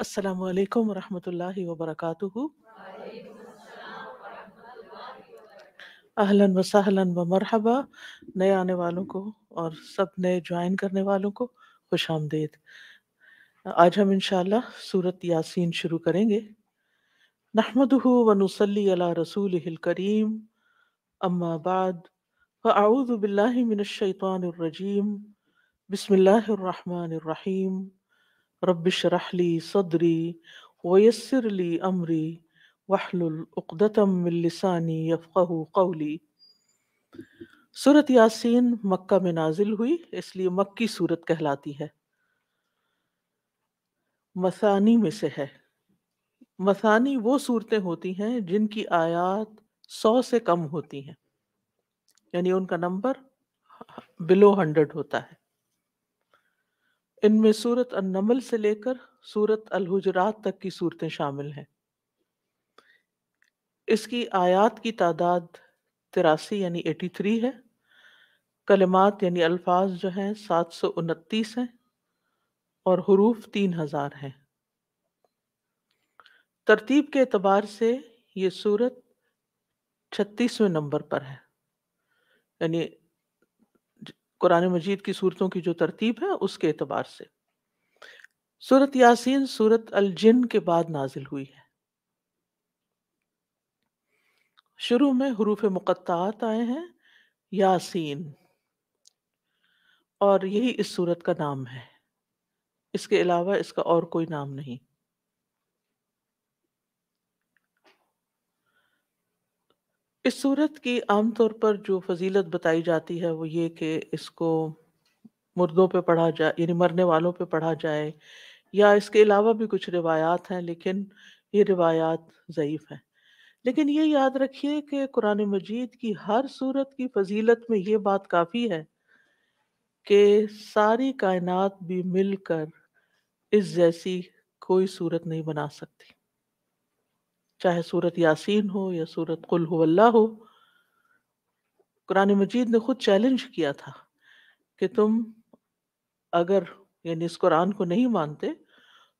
अस्सलाम वालेकुम व बरकातुहू अहलन वसहलन व मरहबा नए आने वालों को और सब नए ज्वाइन करने वालों को खुश आमदेद आज हम इन सूरत यासीन शुरू करेंगे नहमद वनसली अला रसूल करीम अम्माबाद फ़ाऊदबिल्लिमिनशैतवानरजीम बसमिल्लर रहीम रब शरह अमरी वाहलतम लसानी यफ़ू सूरत यासीन मक्का में नाजिल हुई इसलिए मक्की सूरत कहलाती है मसानी में से है मसानी वो सूरतें होती हैं जिनकी आयात सौ से कम होती हैं यानी उनका नंबर बिलो हंड्रेड होता है इनमें सूरत अनमल से लेकर सूरत अलहुजरात तक की सूरतें शामिल हैं इसकी आयात की तादाद तिरासी यानी एटी थ्री है कलमात यानी अल्फाज जो हैं सात सौ उनतीस हैं और हरूफ तीन हज़ार हैं तरतीब के अतबार से ये सूरत छत्तीसवें नंबर पर है यानी कुरान मजीद की सूरतों की जो तरतीब है उसके एतबार से सूरत यासीन सूरत अल जिन के बाद नाजिल हुई है शुरू में हरूफ मुकत्तात आए हैं यासीन और यही इस सूरत का नाम है इसके अलावा इसका और कोई नाम नहीं इस सूरत की आमतौर पर जो फजीलत बताई जाती है वो ये कि इसको मुर्दों पे पढ़ा जाए यानी मरने वालों पे पढ़ा जाए या इसके अलावा भी कुछ रिवायात हैं लेकिन ये रिवायात ज़यीफ़ हैं लेकिन ये याद रखिए कि कुरान मजीद की हर सूरत की फजीलत में ये बात काफ़ी है कि सारी कायनात भी मिलकर इस जैसी कोई सूरत नहीं बना सकती चाहे सूरत यासीन हो या सूरत कुल हुल्ला हो कुरान मजीद ने खुद चैलेंज किया था कि तुम अगर यानी इस कुरान को नहीं मानते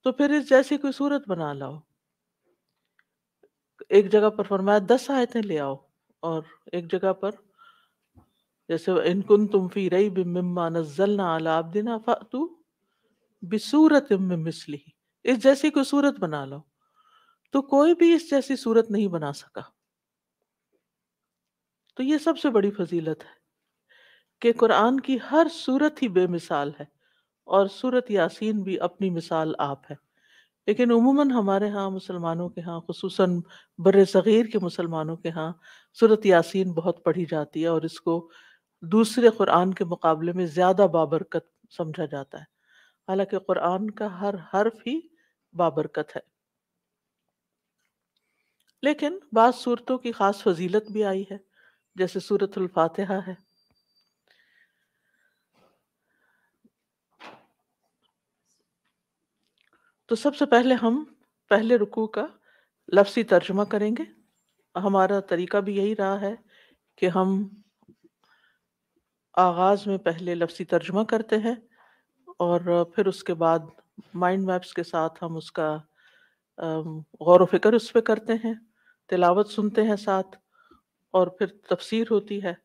तो फिर इस जैसी कोई सूरत बना लाओ एक जगह पर फरमाया दस आयतें ले आओ और एक जगह पर जैसे इनकुन तुम फी रही बिम्मा नजलना आला आबदिना फातू बिसूरत मिसली इस जैसी कोई सूरत बना लो तो कोई भी इस जैसी सूरत नहीं बना सका तो ये सबसे बड़ी फजीलत है कि कुरान की हर सूरत ही बेमिसाल है और सूरत यासीन भी अपनी मिसाल आप है लेकिन उमूमन हमारे यहाँ मुसलमानों के यहाँ खसूस बर सग़ीर के मुसलमानों के यहाँ सूरत यासीन बहुत पढ़ी जाती है और इसको दूसरे कुरान के मुकाबले में ज़्यादा बाबरकत समझा जाता है हालांकि कुरान का हर हर्फ ही बाबरकत है लेकिन बाद सूरतों की खास फजीलत भी आई है जैसे सूरत फातहा है तो सबसे पहले हम पहले रुकू का लफ्सी तर्जमा करेंगे हमारा तरीका भी यही रहा है कि हम आगाज़ में पहले लफ्सी तर्जमा करते हैं और फिर उसके बाद माइंड मैप्स के साथ हम उसका गौर व फिक्र उस पर करते हैं तिलावत सुनते हैं साथ और फिर तफसीर होती है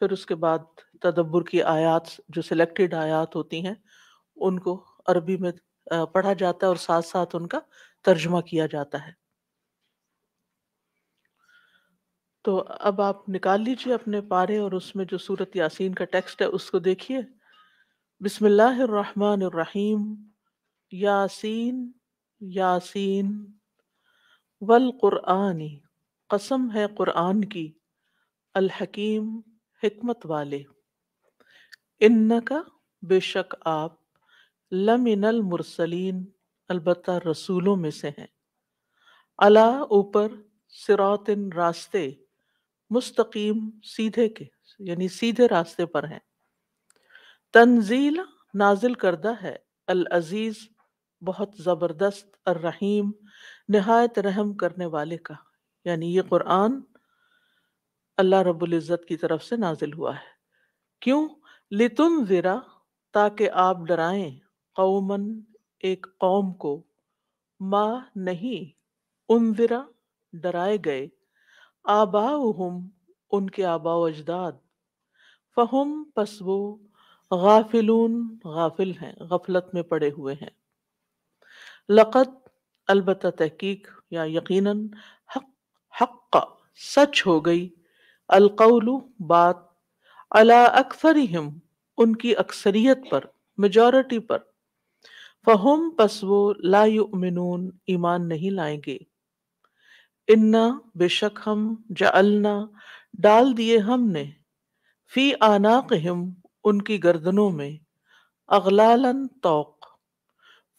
फिर उसके बाद तदब्बर की आयात जो सिलेक्टेड आयात होती हैं उनको अरबी में पढ़ा जाता है और साथ साथ उनका तर्जमा किया जाता है तो अब आप निकाल लीजिए अपने पारे और उसमें जो सूरत यासीन का टेक्स्ट है उसको देखिए बिस्मिल्लाहिर्रहमानिर्रहीम यासीन यासीन वल क़ुरआनी कसम है क़ुरआन की अलहकीम हिकमत वाले इन्न का बेशक आप लमिनल मुरसलीन अलबत्ता रसूलों में से हैं अला ऊपर सिरातिन रास्ते मुस्तकीम सीधे के यानी सीधे रास्ते पर हैं तंजील नाजिल करदा है अल अजीज बहुत ज़बरदस्त और रहीम नहायत रहम करने वाले का यानी ये कुरान अल्लाह रबुल्ज़त की तरफ से नाजिल हुआ है क्यों लितुन ज़रा ताकि आप डराएं कौमन एक कौम को माँ नहीं उन ज़रा डराए गए आबाउहम उनके आबा अजदाद फ़हम पसवो गाफिलून गाफिल हैं गफलत में पड़े हुए हैं लक़त अलबत तहकीक या यकीनन हक सच हो गई अलकौल बात अला अक्सरहम उनकी अक्सरियत पर मेजॉरिटी पर फहम पस वो लायुमिनून ईमान नहीं लाएंगे इन्ना बेशक हम जलना डाल दिए हमने फी आनाक हिम उनकी गर्दनों में अगलालन तोक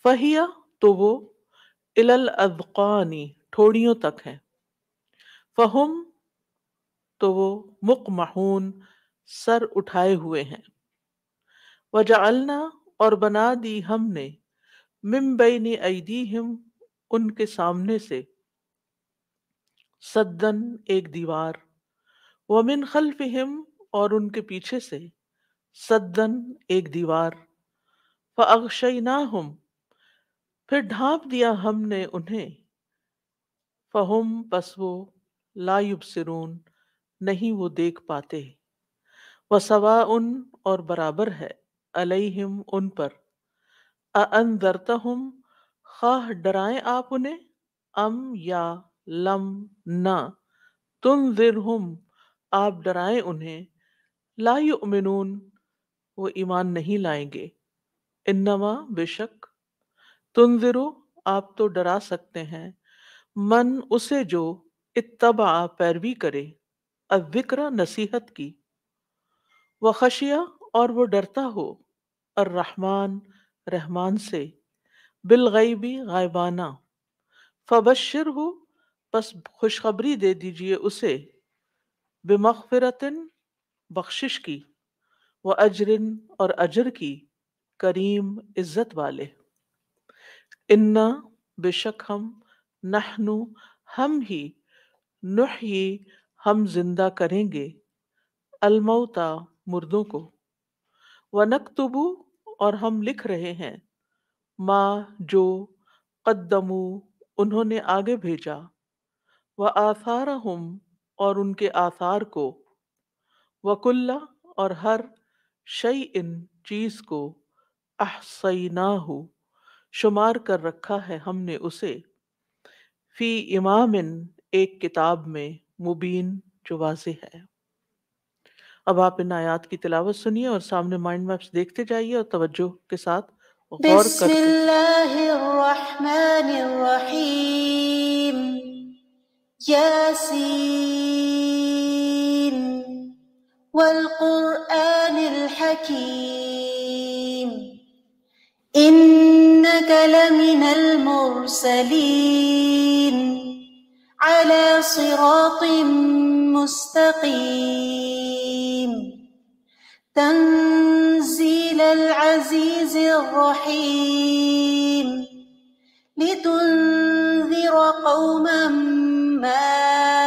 फहिया तो वो इलल अदकानी ठोड़ियों तक है फहम तो वो महून सर उठाए हुए हैं वजालना और बना दी हमने मिम्बईन ऐदी हिम उनके सामने से सद्दन एक दीवार वमिन खल्फ हिम और उनके पीछे से सद्दन एक दीवार फ फ़गशना हम फिर ढांप दिया हमने उन्हें फहुम बस वो लायुब सिरून नहीं वो देख पाते वह सवा उन और बराबर है अलहिम उन पर अनदरता हम खाह डराएं आप उन्हें अम या लम ना तुम जिर हम आप डराएं उन्हें लायुमिनून वो ईमान नहीं लाएंगे इन्नमा बेशक तुम विरो आप तो डरा सकते हैं मन उसे जो इतबा पैरवी करे अविक्रा नसीहत की वह खशिया और वो डरता हो और रहमान रहमान से बिलगैबी गायबाना फबशर हो बस खुशखबरी दे दीजिए उसे बेमखफरतन बख्शिश की व अजरिन और अजर की करीम इज़्ज़त वाले इन्ना बेशक हम नहनु हम ही नुही हम जिंदा करेंगे अलमौता मुर्दों को वनकतबू और हम लिख रहे हैं माँ जो कदमु उन्होंने आगे भेजा व आसार हम और उनके आसार को वकुल्ला और हर शई इन चीज़ को ना हो शुमार कर रखा है हमने उसे फी इमामिन एक किताब में मुबीन जो वाज है अब आप इन आयात की तिलावत सुनिए और सामने माइंड मैप्स देखते जाइए और तवज्जो के साथ गौर والقرآن الحكيم إن إنك لمن المرسلين على صراط مستقيم تنزيل العزيز الرحيم لتنذر قوما ما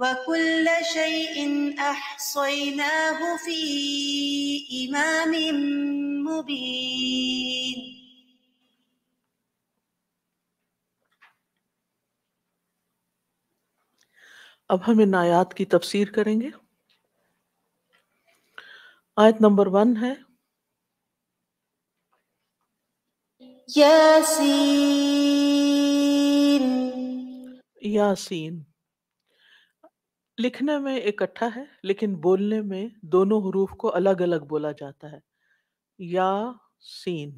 وكل شيء احصيناه في امام مبين اب ہم ان آیات کی تفسیر کریں گے آیت نمبر ون ہے یاسین یاسین लिखने में इकट्ठा है लेकिन बोलने में दोनों हरूफ को अलग अलग बोला जाता है या सीन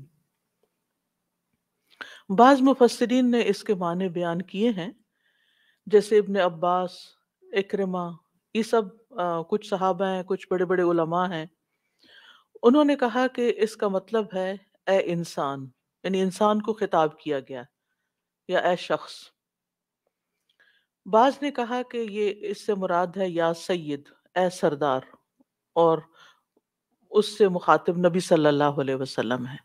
बाज मुफसरीन ने इसके माने बयान किए हैं जैसे इबन अब्बास इक्रमा ये सब आ, कुछ सहाबा हैं कुछ बड़े बड़े उलमा हैं उन्होंने कहा कि इसका मतलब है ए इंसान यानी इंसान को खिताब किया गया या ए शख्स बाज ने कहा कि ये इससे मुराद है या सैयद ए सरदार और उससे मुखातिब नबी सल्लल्लाहु अलैहि वसल्लम है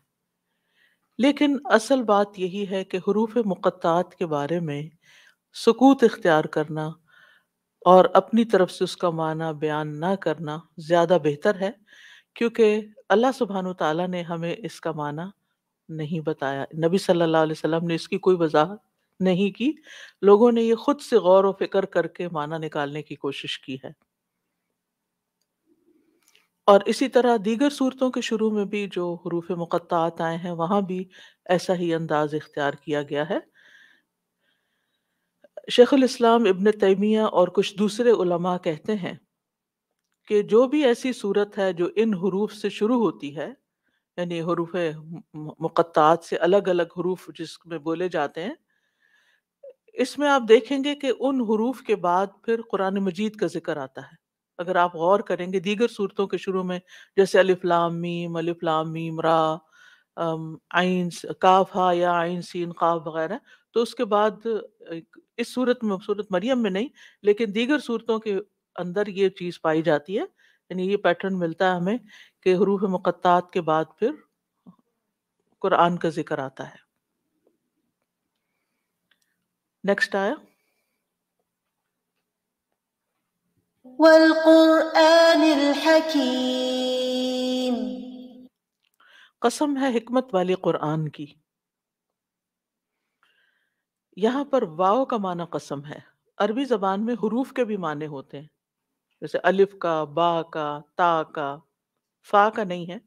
लेकिन असल बात यही है कि हरूफ मुक़त्तात के बारे में सकूत इख्तियार करना और अपनी तरफ से उसका माना बयान ना करना ज़्यादा बेहतर है क्योंकि अल्लाह सुबहान ताला ने हमें इसका माना नहीं बताया नबी सल्लल्लाहु अलैहि वसल्लम ने इसकी कोई वजाहत नहीं की लोगों ने ये खुद से गौर व फिक्र करके माना निकालने की कोशिश की है और इसी तरह दीगर सूरतों के शुरू में भी जो हरूफ मुक़त्त आए हैं वहां भी ऐसा ही अंदाज इख्तियार किया गया है इस्लाम इबन तैमिया और कुछ दूसरे उलमा कहते हैं कि जो भी ऐसी सूरत है जो इन हरूफ से शुरू होती है यानी हरूफ मुक़त्त से अलग अलग हरूफ जिसमें बोले जाते हैं इसमें आप देखेंगे कि उन हरूफ के बाद फिर कुरान मजीद का जिक्र आता है अगर आप गौर करेंगे दीगर सूरतों के शुरू में जैसे अलिफ्लाम मीम अलिफ्लाम मीम रा हा या आइन सीन काफ वगैरह तो उसके बाद इस सूरत में सूरत मरियम में नहीं लेकिन दीगर सूरतों के अंदर ये चीज़ पाई जाती है यानी ये पैटर्न मिलता है हमें कि हरूफ मुक़त्तात के बाद फिर कुरान का जिक्र आता है नेक्स्ट आया कसम है हिकमत वाले कुरान की यहां पर वाओ का माना कसम है अरबी जबान में हरूफ के भी माने होते हैं जैसे अलिफ का बा का ता का फा का नहीं है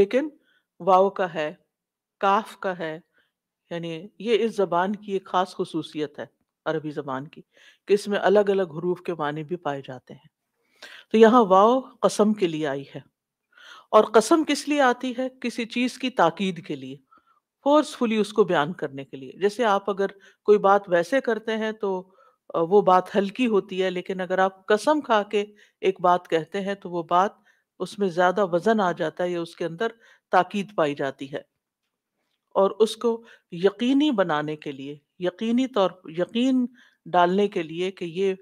लेकिन वाओ का है काफ का है यानी ये इस ज़बान की एक ख़ास खसूसियत है अरबी ज़बान की कि इसमें अलग अलग हरूफ के मानी भी पाए जाते हैं तो यहाँ वाव कसम के लिए आई है और कसम किस लिए आती है किसी चीज़ की ताकीद के लिए फोर्सफुली उसको बयान करने के लिए जैसे आप अगर कोई बात वैसे करते हैं तो वो बात हल्की होती है लेकिन अगर आप कसम खा के एक बात कहते हैं तो वो बात उसमें ज़्यादा वजन आ जाता है या उसके अंदर ताकीद पाई जाती है और उसको यकीनी बनाने के लिए यकीनी तौर यकीन डालने के लिए कि ये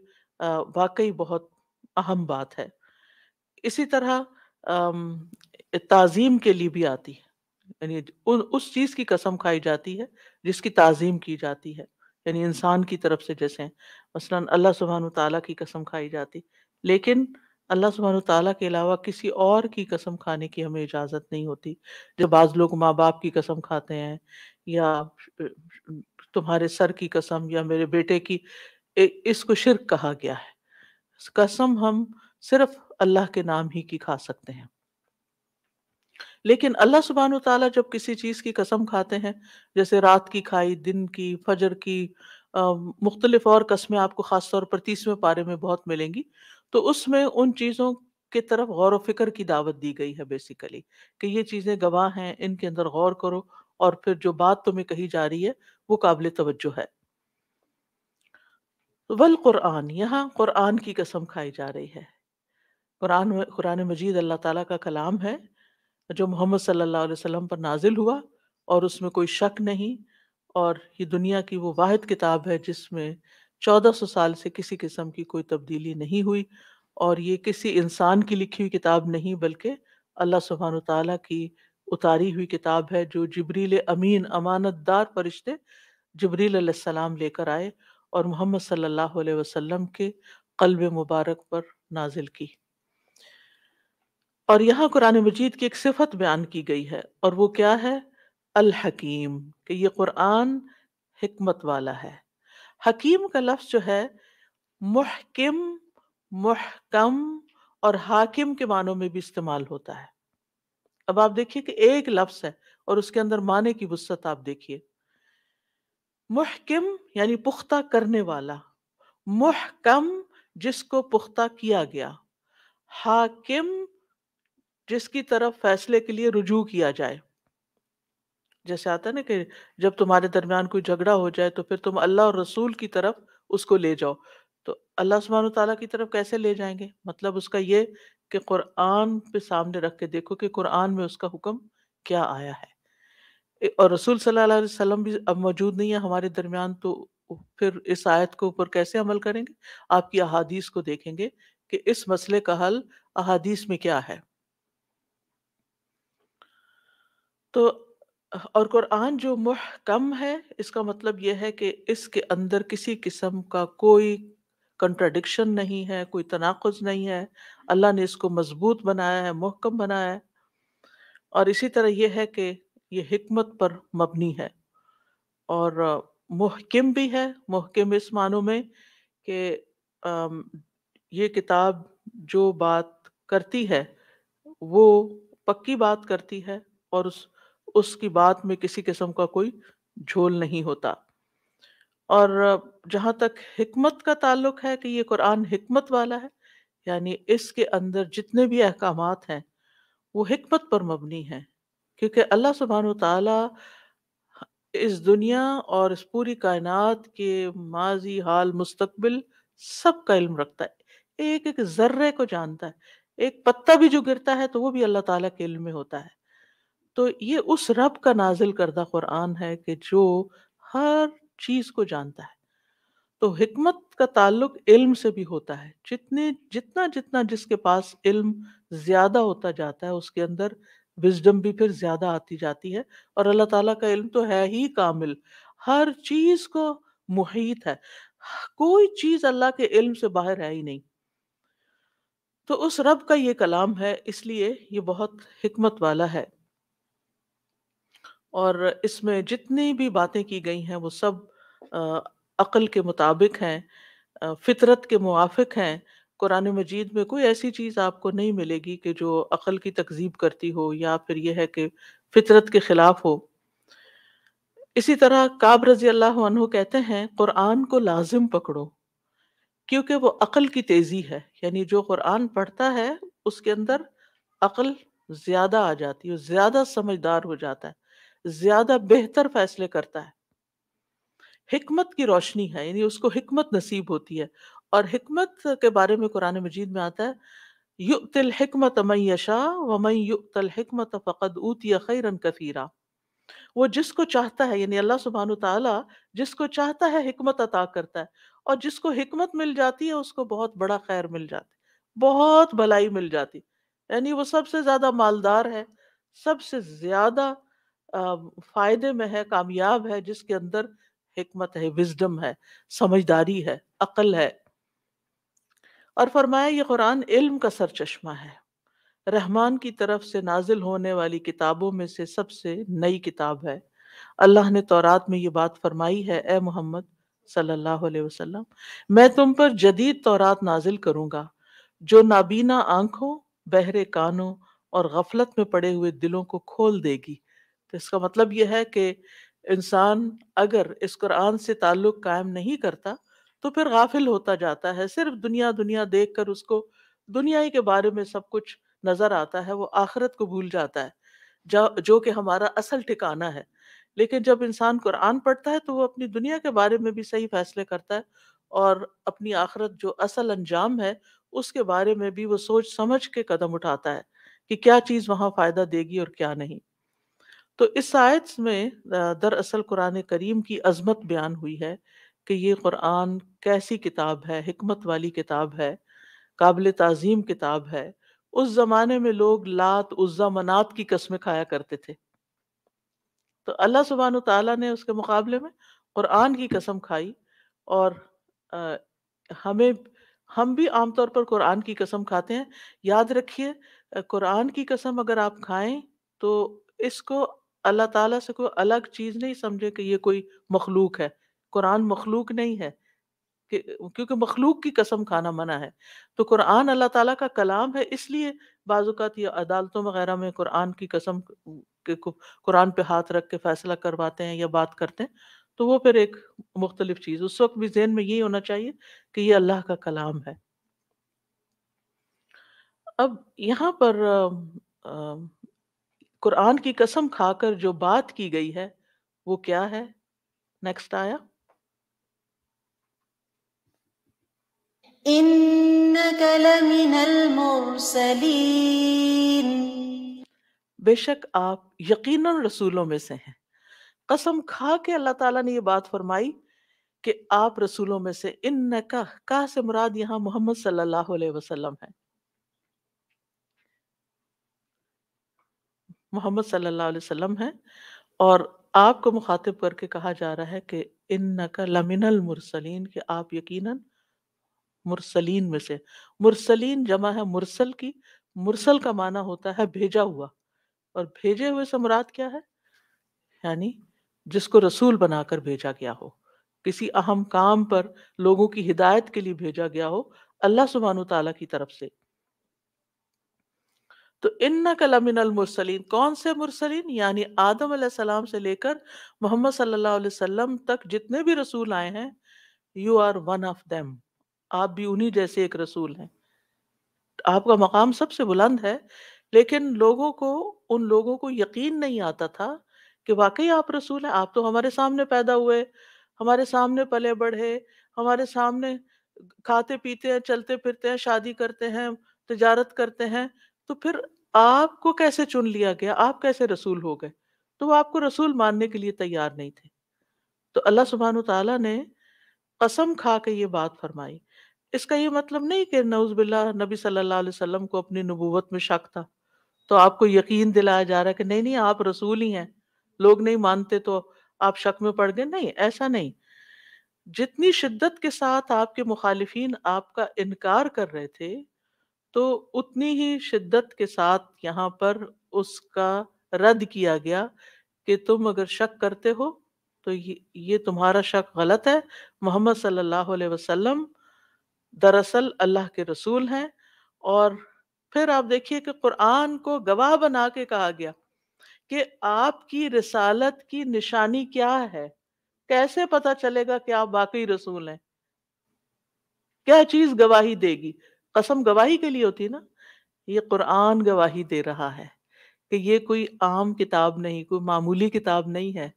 वाकई बहुत अहम बात है इसी तरह ताज़ीम के लिए भी आती है यानी उस चीज़ की कसम खाई जाती है जिसकी ताज़ीम की जाती है यानी इंसान की तरफ से जैसे मसलन अल्लाह सुबहान तला की कसम खाई जाती लेकिन अल्लाह सुबहान तला के अलावा किसी और की कसम खाने की हमें इजाज़त नहीं होती जब बाज़ लोग माँ बाप की कसम खाते हैं या तुम्हारे सर की कसम या मेरे बेटे की इसको शिरक कहा गया है कसम हम सिर्फ अल्लाह के नाम ही की खा सकते हैं लेकिन अल्लाह सुबहान तला जब किसी चीज़ की कसम खाते हैं जैसे रात की खाई दिन की फजर की मुख्तलिफ और कस्में आपको खासतौर पर तीसवें पारे में बहुत मिलेंगी तो उसमें उन चीज़ों की तरफ गौर व फिक्र की दावत दी गई है बेसिकली कि ये चीज़ें गवाह हैं इनके अंदर गौर करो और फिर जो बात तुम्हें कही जा रही है वो काबिल तवज्जो है तो वल कुरान यहाँ कुरान की कसम खाई जा रही है कुरान में कुरान मजीद अल्लाह ताला का कलाम है जो मोहम्मद सल्लल्लाहु अलैहि वसल्लम पर नाजिल हुआ और उसमें कोई शक नहीं और ये दुनिया की वो वाहिद किताब है जिसमें चौदह सौ साल से किसी किस्म की कोई तब्दीली नहीं हुई और ये किसी इंसान की लिखी हुई किताब नहीं बल्कि अल्लाह सुबहान तला की उतारी हुई किताब है जो जबरील अमीन अमानतदार फरिश्ते जबरीलम सलाम लेकर आए और मोहम्मद सल्लल्लाहु अलैहि वसल्लम के कल्ब मुबारक पर नाजिल की और यहाँ कुरान मजीद की एक सिफत बयान की गई है और वो क्या है अल हकीम कि ये कुरान हमत वाला है हकीम का लफ्ज जो है मुहकिम मुहकम और हाकिम के मानों में भी इस्तेमाल होता है अब आप देखिए कि एक लफ्ज है और उसके अंदर माने की वुस्सत आप देखिए मुहकिम यानी पुख्ता करने वाला मुहकम जिसको पुख्ता किया गया हाकिम जिसकी तरफ फैसले के लिए रुजू किया जाए जैसे आता है ना कि जब तुम्हारे दरमियान कोई झगड़ा हो जाए तो फिर तुम अल्लाह और रसूल की तरफ उसको ले जाओ तो अल्लाह सुबहान तला की तरफ कैसे ले जाएंगे मतलब उसका ये कि कुरान पे सामने रख के देखो कि कुरान में उसका हुक्म क्या आया है और रसूल सल्लल्लाहु अलैहि वसल्लम भी अब मौजूद नहीं है हमारे दरमियान तो फिर इस आयत के ऊपर कैसे अमल करेंगे आपकी अहादीस को देखेंगे कि इस मसले का हल अहादीस में क्या है तो और कुरान जो मुहकम है इसका मतलब यह है कि इसके अंदर किसी किस्म का कोई कंट्राडिक्शन नहीं है कोई तनाखुज नहीं है अल्लाह ने इसको मजबूत बनाया है मुहकम बनाया है और इसी तरह यह है कि यह हमत पर मबनी है और मुहकम भी है मुहकम इस मानों में कि ये किताब जो बात करती है वो पक्की बात करती है और उस उसकी बात में किसी किस्म का कोई झोल नहीं होता और जहाँ तक हिकमत का ताल्लुक है कि ये कुरान हिकमत वाला है यानी इसके अंदर जितने भी अहकाम हैं वो हिकमत पर मबनी हैं क्योंकि अल्लाह सुबहान ताला इस दुनिया और इस पूरी कायनात के माजी हाल मुस्तबिल सब का इल्म रखता है एक एक जर्रे को जानता है एक पत्ता भी जो गिरता है तो वो भी अल्लाह ताला के इल्म में होता है तो ये उस रब का नाजिल करदा कुरान है कि जो हर चीज़ को जानता है तो हमत का ताल्लुक इल्म से भी होता है जितने जितना जितना जिसके पास इल्म ज़्यादा होता जाता है उसके अंदर विजडम भी फिर ज़्यादा आती जाती है और अल्लाह ताला का इल्म तो है ही कामिल हर चीज़ को मुहित है कोई चीज़ अल्लाह के इल्म से बाहर है ही नहीं तो उस रब का ये कलाम है इसलिए ये बहुत हिकमत वाला है और इसमें जितनी भी बातें की गई हैं वो सब अक़ल के मुताबिक हैं फितरत के मुआफ़ हैं कुरान मजीद में कोई ऐसी चीज़ आपको नहीं मिलेगी कि जो अक़ल की तकजीब करती हो या फिर यह है कि फितरत के ख़िलाफ़ हो इसी तरह काब रजी अल्लाह कहते हैं कुरान को लाजिम पकड़ो क्योंकि वो अक़ल की तेज़ी है यानी जो कुरान पढ़ता है उसके अंदर अक़ल ज़्यादा आ जाती है ज़्यादा समझदार हो जाता है ज्यादा बेहतर फैसले करता है हिकमत की रोशनी है यानी उसको हिकमत नसीब होती है और हिकमत के बारे में कुरान मजीद में आता है युतिल हिकमत मैशा व मई युतल हिकमत फ़कद ऊतिया खैरन कफ़ीरा वो जिसको चाहता है यानी अल्लाह सुबहान ताला जिसको चाहता है हिकमत अता करता है और जिसको हिकमत मिल जाती है उसको बहुत बड़ा खैर मिल जाती बहुत भलाई मिल जाती यानी वो सबसे ज़्यादा मालदार है सबसे ज़्यादा फायदे में है कामयाब है जिसके अंदर हिकमत है विजडम है समझदारी है अकल है और फरमाया ये कुरान इल्म का चश्मा है रहमान की तरफ से नाजिल होने वाली किताबों में से सबसे नई किताब है अल्लाह ने तौरात में ये बात फरमाई है ए मोहम्मद सल्लल्लाहु अलैहि वसल्लम मैं तुम पर जदीद तौरात नाजिल करूंगा जो नाबीना आंखों बहरे कानों और गफलत में पड़े हुए दिलों को खोल देगी इसका मतलब यह है कि इंसान अगर इस कुरान से ताल्लुक़ कायम नहीं करता तो फिर गाफिल होता जाता है सिर्फ दुनिया दुनिया देख कर उसको दुनिया के बारे में सब कुछ नज़र आता है वो आखिरत को भूल जाता है जो जो कि हमारा असल ठिकाना है लेकिन जब इंसान कुरान पढ़ता है तो वो अपनी दुनिया के बारे में भी सही फैसले करता है और अपनी आखिरत जो असल अंजाम है उसके बारे में भी वो सोच समझ के कदम उठाता है कि क्या चीज़ वहाँ फ़ायदा देगी और क्या नहीं तो इस आयत में दरअसल कुरान करीम की अजमत बयान हुई है कि ये कुरान कैसी किताब है हमत वाली किताब है काबिल तज़ीम किताब है उस ज़माने में लोग लात उज्जा मनात की कस्में खाया करते थे तो अल्लाह सुबहान ताली ने उसके मुकाबले में कुरान की कसम खाई और आ, हमें हम भी आमतौर पर कुरान की कसम खाते हैं याद रखिए कुरान की कसम अगर आप खाएं तो इसको अल्लाह ताला से कोई अलग चीज़ नहीं समझे कि ये कोई मखलूक है कुरान मखलूक नहीं है क्योंकि मखलूक की कसम खाना मना है तो कुरान अल्लाह ताला का कलाम है इसलिए बाजुकात या अदालतों वगैरह में कुरान की कसम के कुरान पे हाथ रख के फैसला करवाते हैं या बात करते हैं तो वो फिर एक मुख्तलिफ चीज़ उस वक्त भी जहन में यही होना चाहिए कि ये अल्लाह का कलाम है अब यहाँ पर आ, आ, कुरान की कसम खाकर जो बात की गई है वो क्या है नेक्स्ट आया बेशक आप यकीनन रसूलों में से हैं कसम खा के अल्लाह ताला ने ये बात फरमाई कि आप रसूलों में से इन का, का से मुराद यहाँ मोहम्मद सल्लल्लाहु अलैहि वसल्लम है मोहम्मद सल्लल्लाहु अलैहि वसल्लम हैं और आपको मुखातिब करके कहा जा रहा है कि इन नका लमिनल मुरसलीन के आप यकीनन मुरसलीन में से मुरसलीन जमा है मुरसल की मुरसल का माना होता है भेजा हुआ और भेजे हुए सम्राट क्या है यानी जिसको रसूल बनाकर भेजा गया हो किसी अहम काम पर लोगों की हिदायत के लिए भेजा गया हो अल्लाह सुबहान तला की तरफ से तो इन कलमिनल मुरसलीन कौन से मुरसलिन यानी आदम सलाम से लेकर मोहम्मद सल्लल्लाहु अलैहि वसल्लम तक जितने भी रसूल आए हैं you are one of them आप भी उन्हीं जैसे एक रसूल हैं आपका मकाम सबसे बुलंद है लेकिन लोगों को उन लोगों को यकीन नहीं आता था कि वाकई आप रसूल हैं आप तो हमारे सामने पैदा हुए हमारे सामने पले बढ़े हमारे सामने खाते पीते हैं चलते फिरते हैं शादी करते हैं तजारत करते हैं तो फिर आपको कैसे चुन लिया गया आप कैसे रसूल हो गए तो वो आपको रसूल मानने के लिए तैयार नहीं थे तो अल्लाह सुबहान तला ने कसम खा के ये बात फरमाई इसका ये मतलब नहीं कि नवज बिल्ला नबी सल्लल्लाहु अलैहि वसल्लम को अपनी नबूवत में शक था तो आपको यकीन दिलाया जा रहा है कि नहीं नहीं आप रसूल ही हैं लोग नहीं मानते तो आप शक में पड़ गए नहीं ऐसा नहीं जितनी शिद्दत के साथ आपके मुखालिफिन आपका इनकार कर रहे थे तो उतनी ही शिद्दत के साथ यहाँ पर उसका रद्द किया गया कि तुम अगर शक करते हो तो ये, ये तुम्हारा शक गलत है मोहम्मद सल्लल्लाहु अलैहि वसल्लम दरअसल अल्लाह के रसूल हैं और फिर आप देखिए कि कुरान को गवाह बना के कहा गया कि आपकी रिसालत की निशानी क्या है कैसे पता चलेगा कि आप वाकई रसूल हैं क्या चीज गवाही देगी कसम गवाही के लिए होती है ना ये कुरान गवाही दे रहा है कि ये कोई आम किताब नहीं कोई मामूली किताब नहीं है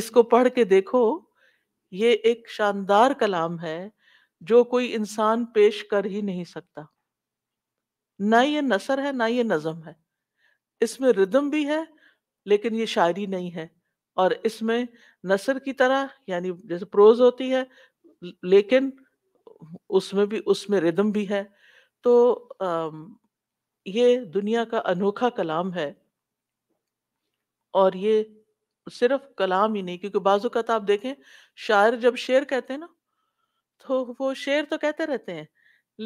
इसको पढ़ के देखो ये एक शानदार कलाम है जो कोई इंसान पेश कर ही नहीं सकता ना ये नसर है ना ये नज़म है इसमें रिदम भी है लेकिन ये शायरी नहीं है और इसमें नसर की तरह यानी जैसे प्रोज होती है लेकिन उसमें भी उसमें रिदम भी है तो ये दुनिया का अनोखा कलाम है और ये सिर्फ कलाम ही नहीं क्योंकि का तो आप देखें शायर जब शेर कहते हैं ना तो वो शेर तो कहते रहते हैं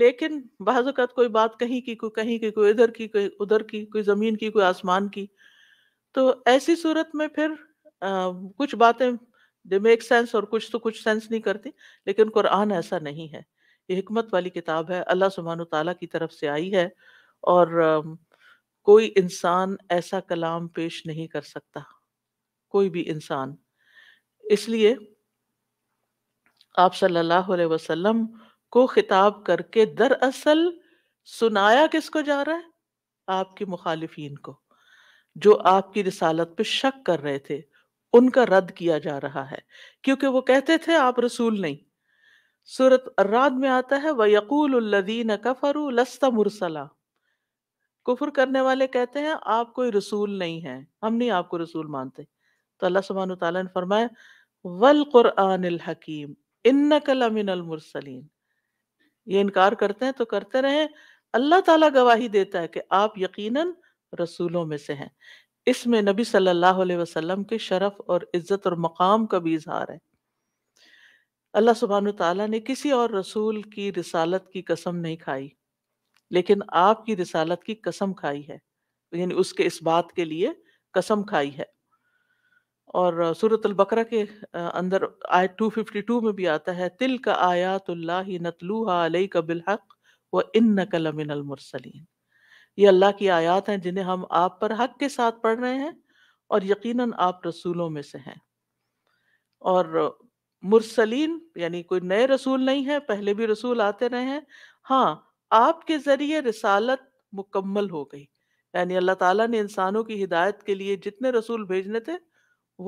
लेकिन बाजुकत तो कोई बात कहीं की कोई कहीं की कोई इधर की कोई उधर की कोई ज़मीन की कोई आसमान की तो ऐसी सूरत में फिर आ, कुछ बातें दे मेक सेंस और कुछ तो कुछ सेंस नहीं करती लेकिन कुरान ऐसा नहीं है ये हमत वाली किताब है अल्लाह सुबहान तला की तरफ से आई है और कोई इंसान ऐसा कलाम पेश नहीं कर सकता कोई भी इंसान इसलिए आप सल्लल्लाहु अलैहि वसल्लम को खिताब करके दरअसल सुनाया किसको जा रहा है आपके मुखालिफिन को जो आपकी रिसालत पे शक कर रहे थे उनका रद्द किया जा रहा है क्योंकि वो कहते थे आप रसूल नहीं सूरत अर्राद में आता है व यकूल यकूलदीन कफरु लस्ता मुरसला कुफर करने वाले कहते हैं आप कोई रसूल नहीं है हम नहीं आपको रसूल मानते तो अल्लाह सुबहान तला ने फरमाया वल कुरआन हकीम इन कलामिन मुरसलीन ये इनकार करते हैं तो करते रहे अल्लाह ताला गवाही देता है कि आप यकीनन रसूलों में से हैं इसमें नबी सल्लल्लाहु अलैहि वसल्लम के शरफ और इज्जत और मकाम का भी इजहार है अल्लाह सुबहान ताला ने किसी और रसूल की रिसालत की कसम नहीं खाई लेकिन आपकी रिसालत की कसम खाई है यानी उसके इस बात के लिए कसम खाई है और सूरत बकरा के अंदर आयत 252 में भी आता है तिल का आयात नतलूहा अलई बिलहक व इन नकलमिन मुरसलीन ये अल्लाह की आयात हैं जिन्हें हम आप पर हक के साथ पढ़ रहे हैं और यकीनन आप रसूलों में से हैं और मुरसलीन यानी कोई नए रसूल नहीं है पहले भी रसूल आते रहे हैं हाँ आपके जरिए रिसालत मुकम्मल हो गई यानी अल्लाह ताला ने इंसानों की हिदायत के लिए जितने रसूल भेजने थे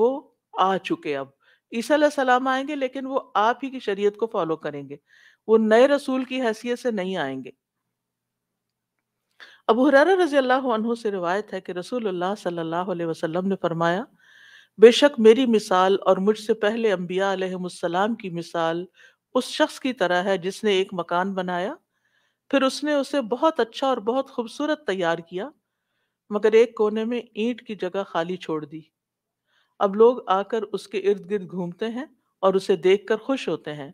वो आ चुके अब ईसा सलाम आएंगे लेकिन वो आप ही की शरीयत को फॉलो करेंगे वो नए रसूल की हैसियत से नहीं आएंगे अबू हुरारा रजी अल्लाह से रिवायत है कि अल्लाह सल्लल्लाहु अलैहि वसल्लम ने फरमाया बेशक मेरी मिसाल और मुझसे पहले अम्बिया अलैहिस्सलाम की मिसाल उस शख्स की तरह है जिसने एक मकान बनाया फिर उसने उसे बहुत अच्छा और बहुत खूबसूरत तैयार किया मगर एक कोने में ईंट की जगह खाली छोड़ दी अब लोग आकर उसके इर्द गिर्द घूमते हैं और उसे देखकर खुश होते हैं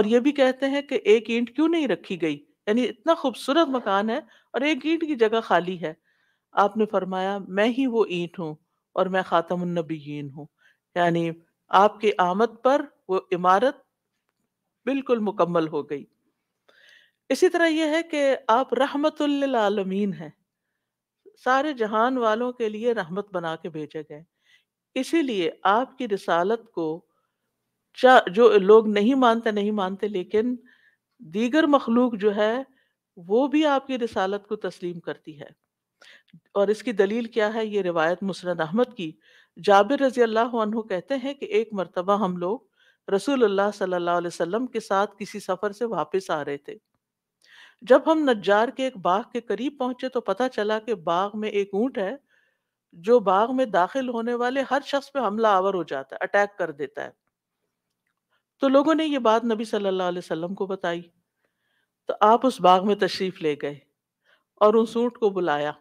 और ये भी कहते हैं कि एक ईंट क्यों नहीं रखी गई यानी इतना खूबसूरत मकान है और एक ईंट की जगह खाली है आपने फरमाया मैं ही वो ईंट हूँ और मैं खातमनबीन हूँ यानी आपके आमद पर वो इमारत बिल्कुल मुकम्मल हो गई इसी तरह यह है कि आप आलमीन हैं सारे जहान वालों के लिए रहमत बना के भेजे गए इसीलिए आपकी रिसालत को जो लोग नहीं मानते नहीं मानते लेकिन दीगर मखलूक जो है वो भी आपकी रिसालत को तस्लीम करती है और इसकी दलील क्या है ये रिवायत मुसरद अहमद की जाबिर रजी अल्लाह कहते हैं कि एक मरतबा हम लोग रसूलुल्लाह सल्लल्लाहु अलैहि वसल्लम के साथ किसी सफ़र से वापस आ रहे थे जब हम नज्जार के एक बाग के करीब पहुंचे तो पता चला कि बाग में एक ऊंट है जो बाग में दाखिल होने वाले हर शख्स पे हमला आवर हो जाता है अटैक कर देता है तो लोगों ने ये बात नबी सल्लल्लाहु अलैहि वसल्लम को बताई तो आप उस बाग में तशरीफ ले गए और उस ऊँट को बुलाया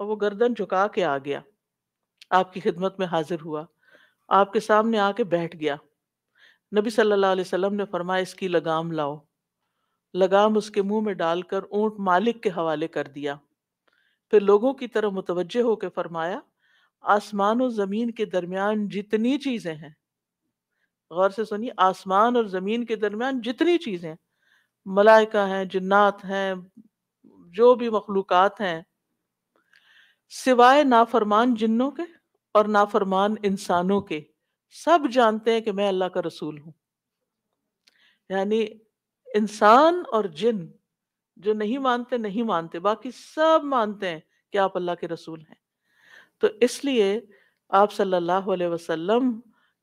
और वो गर्दन झुका के आ गया आपकी खिदमत में हाजिर हुआ आपके सामने आके बैठ गया नबी सल्लल्लाहु अलैहि वसल्लम ने फरमाया इसकी लगाम लाओ लगाम उसके मुंह में डालकर ऊँट मालिक के हवाले कर दिया फिर लोगों की तरह मुतवजह होकर फरमाया आसमान और ज़मीन के दरमियान जितनी चीज़ें हैं गौर से सुनिए आसमान और ज़मीन के दरमियान जितनी चीज़ें मलाइका हैं जन्नात हैं जो भी मखलूक हैं सिवाय नाफरमान जिन्नों के और नाफरमान इंसानों के सब जानते हैं कि मैं अल्लाह का रसूल हूं यानी इंसान और जिन जो नहीं मानते नहीं मानते बाकी सब मानते हैं कि आप अल्लाह के रसूल हैं तो इसलिए आप सल्लल्लाहु अलैहि वसल्लम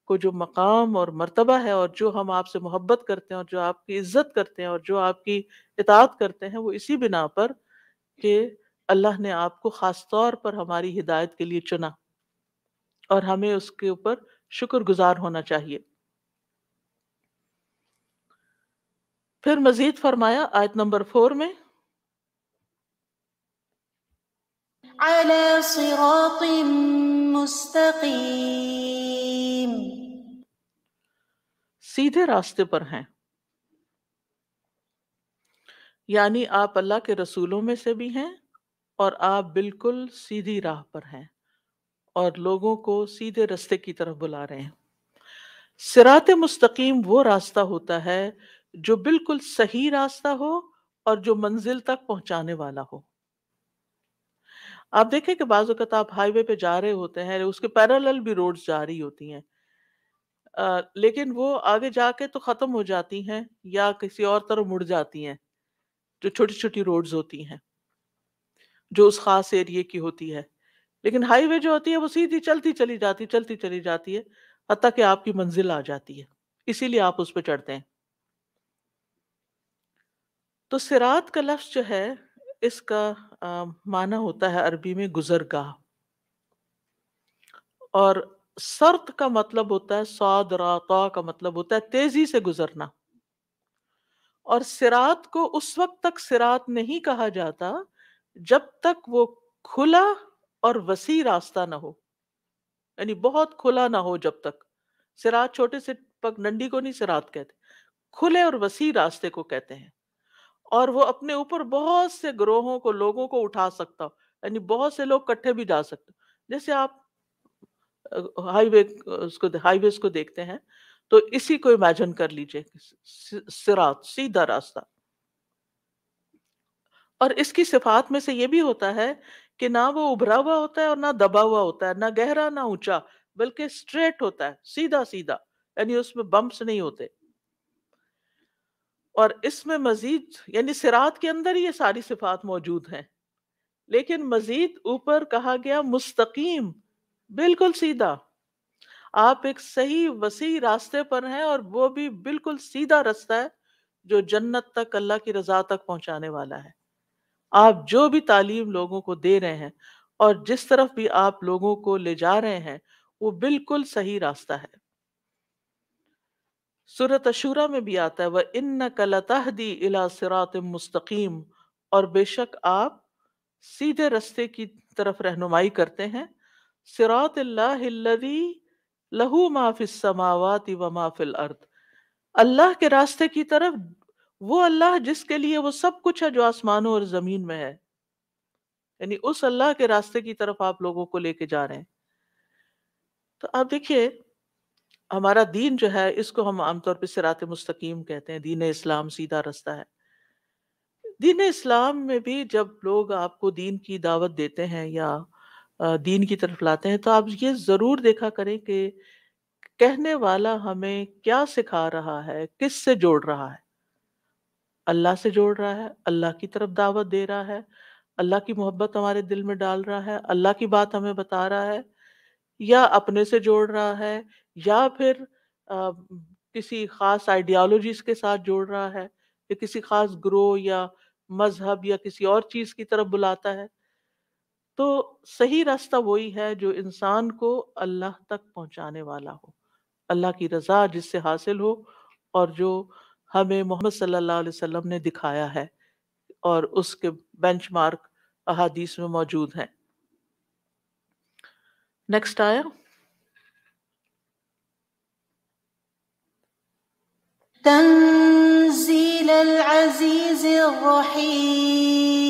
को जो मकाम और मर्तबा है और जो हम आपसे मोहब्बत करते हैं और जो आपकी इज्जत करते हैं और जो आपकी इतात करते हैं वो इसी बिना पर कि अल्लाह ने आपको ख़ास तौर पर हमारी हिदायत के लिए चुना और हमें उसके ऊपर शुक्रगुजार होना चाहिए फिर मजीद फरमाया आयत नंबर फोर में على صراط مستقيم सीधे रास्ते पर हैं यानी आप अल्लाह के रसूलों में से भी हैं और आप बिल्कुल सीधी राह पर हैं और लोगों को सीधे रास्ते की तरफ बुला रहे हैं सिरात मुस्तकीम वो रास्ता होता है जो बिल्कुल सही रास्ता हो और जो मंजिल तक पहुंचाने वाला हो आप देखें कि बाज़ आप हाईवे पे जा रहे होते हैं उसके पैरेलल भी रोड्स जा रही होती हैं लेकिन वो आगे जाके तो ख़त्म हो जाती हैं या किसी और तरफ मुड़ जाती हैं, जो छोटी-छोटी रोड्स होती हैं। जो उस ख़ास एरिए की होती है। लेकिन हाईवे जो होती है वो सीधी चलती चली जाती है, चलती चली जाती है, हत्या कि आपकी मंज़िल आ जाती है। इसीलिए आप उस पर चढ़ते हैं। तो सिरात का लफ़्ज़ जो है इसका आ, माना होता है अरबी में गुज़रगाह। और सर्त का मतलब होता है सादराता का मतलब होता है तेजी से गुजरना और सिरात को उस वक्त तक सिरात नहीं कहा जाता जब तक वो खुला और वसी रास्ता ना हो यानी बहुत खुला ना हो जब तक सिरात छोटे से पग नंडी को नहीं सिरात कहते खुले और वसी रास्ते को कहते हैं और वो अपने ऊपर बहुत से ग्रोहों को लोगों को उठा सकता हो यानी बहुत से लोग कट्ठे भी जा सकते जैसे आप हाईवे उसको हाईवे को देखते हैं तो इसी को इमेजिन कर लीजिए सिरात सीधा रास्ता और इसकी सिफात में से ये भी होता है कि ना वो उभरा हुआ होता है और ना दबा हुआ होता है ना गहरा ना ऊंचा बल्कि स्ट्रेट होता है सीधा सीधा यानी उसमें बम्प्स नहीं होते और इसमें मजीद यानी सिरात के अंदर ये सारी सिफात मौजूद हैं लेकिन मजीद ऊपर कहा गया मुस्तकीम बिल्कुल सीधा आप एक सही वसी रास्ते पर हैं और वो भी बिल्कुल सीधा रास्ता है जो जन्नत तक अल्लाह की रजा तक पहुंचाने वाला है आप जो भी तालीम लोगों को दे रहे हैं और जिस तरफ भी आप लोगों को ले जा रहे हैं वो बिल्कुल सही रास्ता है सूरत अशूरा में भी आता है वह इन कलतहदी इला मुस्तकीम और बेशक आप सीधे रास्ते की तरफ रहनुमाई करते हैं सिरात अल्लाहदी लहू माफिस समावत व माफिल अर्थ अल्लाह के रास्ते की तरफ वो अल्लाह जिसके लिए वो सब कुछ है जो आसमानों और जमीन में है यानी उस अल्लाह के रास्ते की तरफ आप लोगों को लेके जा रहे हैं तो आप देखिए हमारा दीन जो है इसको हम आमतौर पर सिरात मुस्तकीम कहते हैं दीन इस्लाम सीधा रास्ता है दीन इस्लाम में भी जब लोग आपको दीन की दावत देते हैं या दीन की तरफ लाते हैं तो आप ये ज़रूर देखा करें कि कहने वाला हमें क्या सिखा रहा है किस से जोड़ रहा है अल्लाह से जोड़ रहा है अल्लाह की तरफ दावत दे रहा है अल्लाह की मोहब्बत हमारे दिल में डाल रहा है अल्लाह की बात हमें बता रहा है या अपने से जोड़ रहा है या फिर आ, किसी खास आइडियोलॉजीज के साथ जोड़ रहा है या किसी खास ग्रो या मजहब या किसी और चीज़ की तरफ बुलाता है तो सही रास्ता वही है जो इंसान को अल्लाह तक पहुंचाने वाला हो अल्लाह की रजा जिससे हासिल हो और जो हमें मोहम्मद सल्लल्लाहु अलैहि वसल्लम ने दिखाया है और उसके बेंचमार्क अहादीस में मौजूद हैं नेक्स्ट आया तंजील अजीज रहीम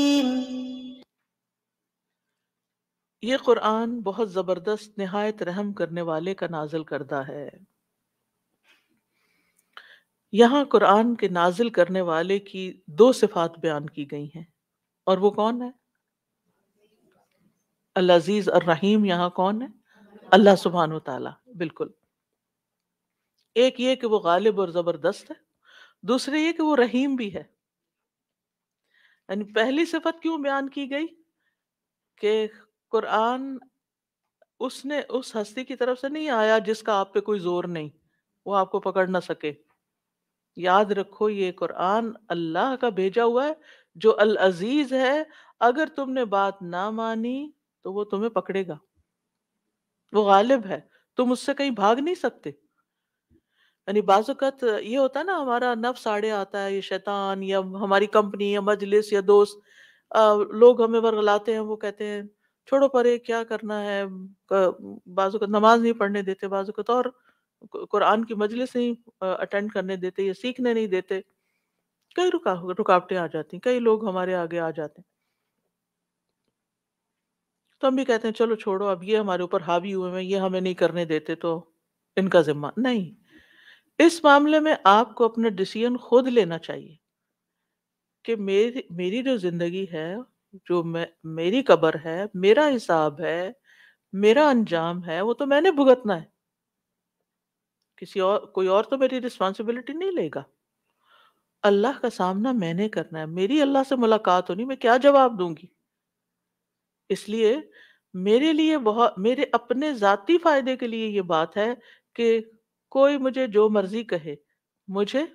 ये कुरान बहुत ज़बरदस्त नहायत रहम करने वाले का नाजिल करदा है यहाँ कुरान के नाजिल करने वाले की दो सिफात बयान की गई हैं और वो कौन है अल अजीज और रहीम यहाँ कौन है अल्लाह सुबहान तला बिल्कुल एक ये कि वो गालिब और ज़बरदस्त है दूसरे ये कि वो रहीम भी है यानी पहली सिफत क्यों बयान की गई कि कुरान उसने उस हस्ती की तरफ से नहीं आया जिसका आप पे कोई जोर नहीं वो आपको पकड़ ना सके याद रखो ये कुरान अल्लाह का भेजा हुआ है जो अल अजीज है अगर तुमने बात ना मानी तो वो तुम्हें पकड़ेगा वो गालिब है तुम उससे कहीं भाग नहीं सकते यानी बाजुकत ये होता है ना हमारा नफ साढ़े आता है ये शैतान या हमारी कंपनी या मजलिस या दोस्त आ, लोग हमें बरगलाते हैं वो कहते हैं छोड़ो परे क्या करना है बाजू का नमाज नहीं पढ़ने देते बाजू का तो और कुरान की मजलिस नहीं अटेंड करने देते या सीखने नहीं देते कई रुका रुकावटें आ जाती कई लोग हमारे आगे आ जाते तो हम भी कहते हैं चलो छोड़ो अब ये हमारे ऊपर हावी हुए हैं ये हमें नहीं करने देते तो इनका जिम्मा नहीं इस मामले में आपको अपना डिसीजन खुद लेना चाहिए कि मेरी मेरी जो जिंदगी है जो मैं मेरी कबर है मेरा हिसाब है मेरा अंजाम है वो तो मैंने भुगतना है किसी और कोई और तो मेरी रिस्पॉन्सिबिलिटी नहीं लेगा अल्लाह का सामना मैंने करना है मेरी अल्लाह से मुलाकात होनी मैं क्या जवाब दूंगी इसलिए मेरे लिए बहुत मेरे अपने जाती फायदे के लिए ये बात है कि कोई मुझे जो मर्जी कहे मुझे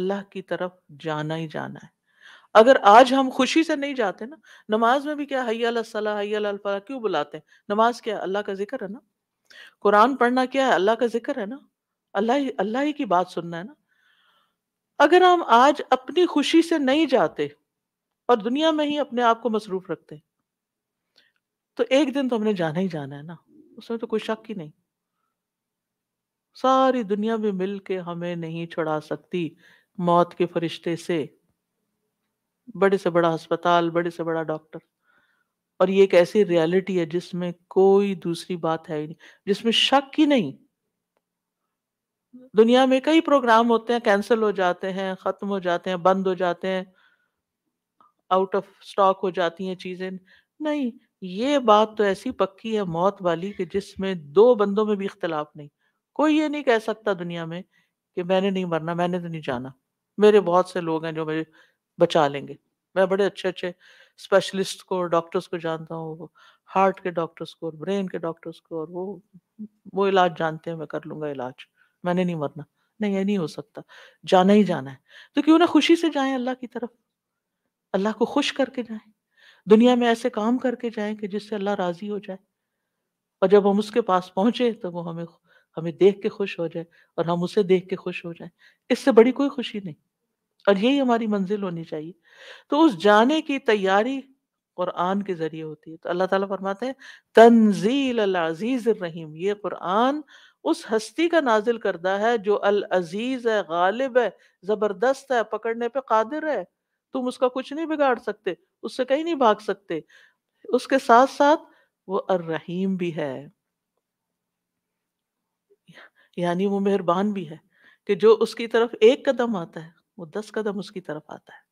अल्लाह की तरफ जाना ही जाना है अगर आज हम खुशी से नहीं जाते ना नमाज में भी क्या हैला हैला क्यों बुलाते हैं नमाज क्या अल्लाह का जिक्र है ना कुरान पढ़ना क्या है अल्लाह का जिक्र है ना अल्लाह अल्लाह ही की बात सुनना है ना अगर हम आज अपनी खुशी से नहीं जाते और दुनिया में ही अपने आप को मसरूफ रखते तो एक दिन तो हमने जाना ही जाना है ना उसमें तो कोई शक ही नहीं सारी दुनिया में मिल के हमें नहीं छुड़ा सकती मौत के फरिश्ते से बड़े से बड़ा अस्पताल बड़े से बड़ा डॉक्टर और ये एक ऐसी रियलिटी है जिसमें कोई दूसरी बात है ही नहीं जिसमें शक ही नहीं दुनिया में कई प्रोग्राम होते हैं कैंसिल हो जाते हैं खत्म हो जाते हैं बंद हो जाते हैं आउट ऑफ स्टॉक हो जाती हैं चीजें नहीं ये बात तो ऐसी पक्की है मौत वाली कि जिसमें दो बंदों में भी इख्तलाफ नहीं कोई ये नहीं कह सकता दुनिया में कि मैंने नहीं मरना मैंने तो नहीं जाना मेरे बहुत से लोग हैं जो मेरे बचा लेंगे मैं बड़े अच्छे अच्छे स्पेशलिस्ट को डॉक्टर्स को जानता हूँ हार्ट के डॉक्टर्स को और ब्रेन के डॉक्टर्स को और वो वो इलाज जानते हैं मैं कर लूंगा इलाज मैंने नहीं मरना नहीं ये नहीं हो सकता जाना ही जाना है तो क्यों ना खुशी से जाएं अल्लाह की तरफ अल्लाह को खुश करके जाएं दुनिया में ऐसे काम करके जाएं कि जिससे अल्लाह राजी हो जाए और जब हम उसके पास पहुंचे तो वो हमें हमें देख के खुश हो जाए और हम उसे देख के खुश हो जाए इससे बड़ी कोई खुशी नहीं और यही हमारी मंजिल होनी चाहिए तो उस जाने की तैयारी कुरान के जरिए होती है तो अल्लाह ताला फरमाते हैं तंजील अल अजीज रहीम ये कुरान उस हस्ती का नाजिल करता है जो अल अजीज है गालिब है जबरदस्त है पकड़ने पे कादिर है तुम उसका कुछ नहीं बिगाड़ सकते उससे कहीं नहीं भाग सकते उसके साथ साथ वो अर रहीम भी है यानी वो मेहरबान भी है कि जो उसकी तरफ एक कदम आता है वो दस कदम उसकी तरफ आता है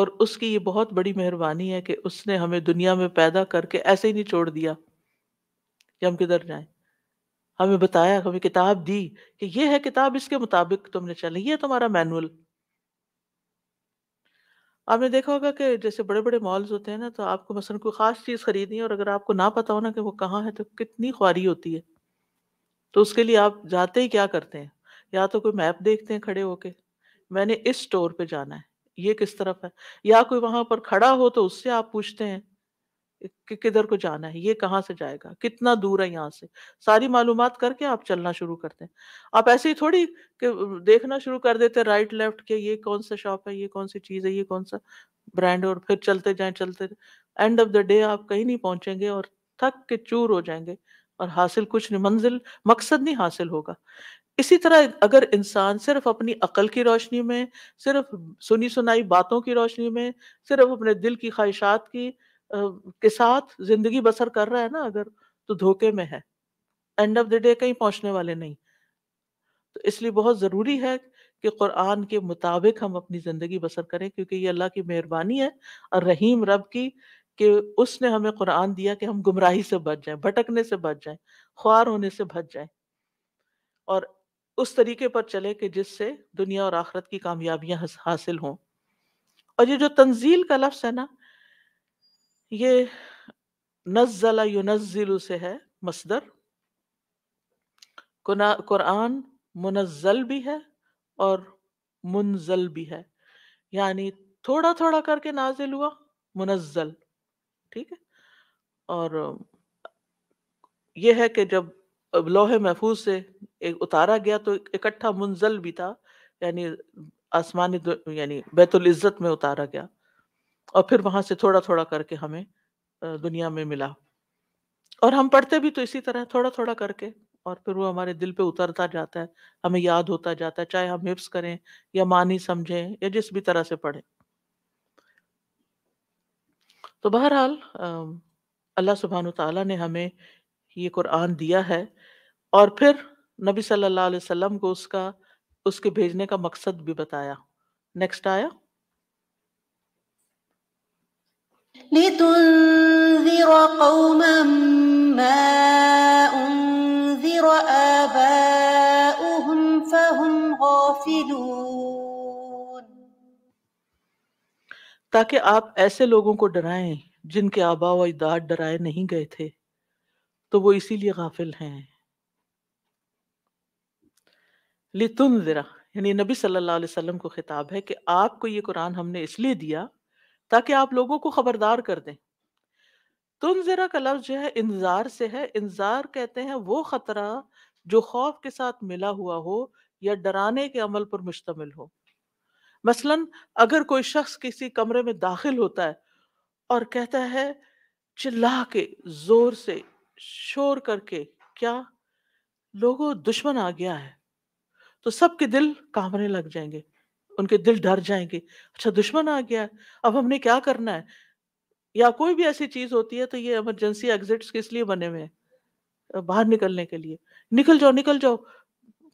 और उसकी ये बहुत बड़ी मेहरबानी है कि उसने हमें दुनिया में पैदा करके ऐसे ही नहीं छोड़ दिया कि हम किधर जाएं हमें बताया हमें किताब दी कि ये है किताब इसके मुताबिक तुमने चले ये तुम्हारा मैनुअल आपने देखा होगा कि जैसे बड़े बड़े मॉल्स होते हैं ना तो आपको मसलन कोई ख़ास चीज़ खरीदनी है और अगर आपको ना पता हो ना कि वो कहाँ है तो कितनी ख्वारी होती है तो उसके लिए आप जाते ही क्या करते हैं या तो कोई मैप देखते हैं खड़े होके मैंने इस स्टोर पे जाना है ये किस तरफ है या कोई वहां पर खड़ा हो तो उससे आप पूछते हैं कि किधर को जाना है ये कहाँ से जाएगा कितना दूर है यहाँ से सारी मालूम करके आप चलना शुरू करते हैं आप ऐसे ही थोड़ी कि देखना शुरू कर देते राइट लेफ्ट के ये कौन सा शॉप है ये कौन सी चीज़ है ये कौन सा ब्रांड और फिर चलते जाएं चलते एंड ऑफ द डे आप कहीं नहीं पहुंचेंगे और थक के चूर हो जाएंगे और हासिल कुछ नहीं मंजिल मकसद नहीं हासिल होगा इसी तरह अगर इंसान सिर्फ अपनी अकल की रोशनी में सिर्फ सुनी सुनाई बातों की रोशनी में सिर्फ अपने दिल की ख्वाहिशात की के साथ जिंदगी बसर कर रहा है ना अगर तो धोखे में है एंड ऑफ द डे कहीं पहुंचने वाले नहीं तो इसलिए बहुत ज़रूरी है कि कुरान के मुताबिक हम अपनी ज़िंदगी बसर करें क्योंकि ये अल्लाह की मेहरबानी है और रहीम रब की कि उसने हमें कुरान दिया कि हम गुमराही से बच जाएं भटकने से बच जाएं ख्वार होने से बच जाएं और उस तरीके पर चले कि जिससे दुनिया और आखरत की कामयाबियां हासिल हों और ये जो तंजील का लफ्ज़ है ना ये नज़ला युनज़िल से है मसदर कुरान मुनज़ल भी है और मुनज़ल भी है यानी थोड़ा थोड़ा करके नाजिल हुआ मुनज़ल ठीक है और यह है कि जब लोहे महफूज से एक उतारा गया तो इकट्ठा मुंजल भी था यानी आसमानी यानी बैतुल इज़्ज़त में उतारा गया और फिर वहां से थोड़ा थोड़ा करके हमें दुनिया में मिला और हम पढ़ते भी तो इसी तरह थोड़ा थोड़ा करके और फिर वो हमारे दिल पे उतरता जाता है हमें याद होता जाता है चाहे हम हिप्स करें या मानी समझें या जिस भी तरह से पढ़ें तो बहरहाल अल्लाह सुबहान ताला ने हमें ये कुरान दिया है और फिर नबी सल्लल्लाहु अलैहि वसल्लम को उसका उसके भेजने का मकसद भी बताया नेक्स्ट आया لتنذر قوما ما أنذر آباؤهم فهم غافلون ताकि आप ऐसे लोगों को डराएं जिनके आबा व अजदाद डराए नहीं गए थे तो वो इसीलिए गाफिल हैं लितुंदिरा यानी नबी सल्लल्लाहु अलैहि वसल्लम को खिताब है कि आपको ये कुरान हमने इसलिए दिया ताकि आप लोगों को खबरदार कर दें तुंजरा का लफ्ज जो है इंजार से है इंजार कहते हैं वो खतरा जो खौफ के साथ मिला हुआ हो या डराने के अमल पर मुश्तमिल हो मसलन अगर कोई शख्स किसी कमरे में दाखिल होता है और कहता है चिल्ला के जोर से शोर करके क्या लोगों दुश्मन आ गया है तो सबके दिल कांपने लग जाएंगे उनके दिल डर जाएंगे अच्छा दुश्मन आ गया अब हमने क्या करना है या कोई भी ऐसी चीज होती है तो ये इमरजेंसी एग्जिट्स किस लिए बने हुए हैं बाहर निकलने के लिए निकल जाओ निकल जाओ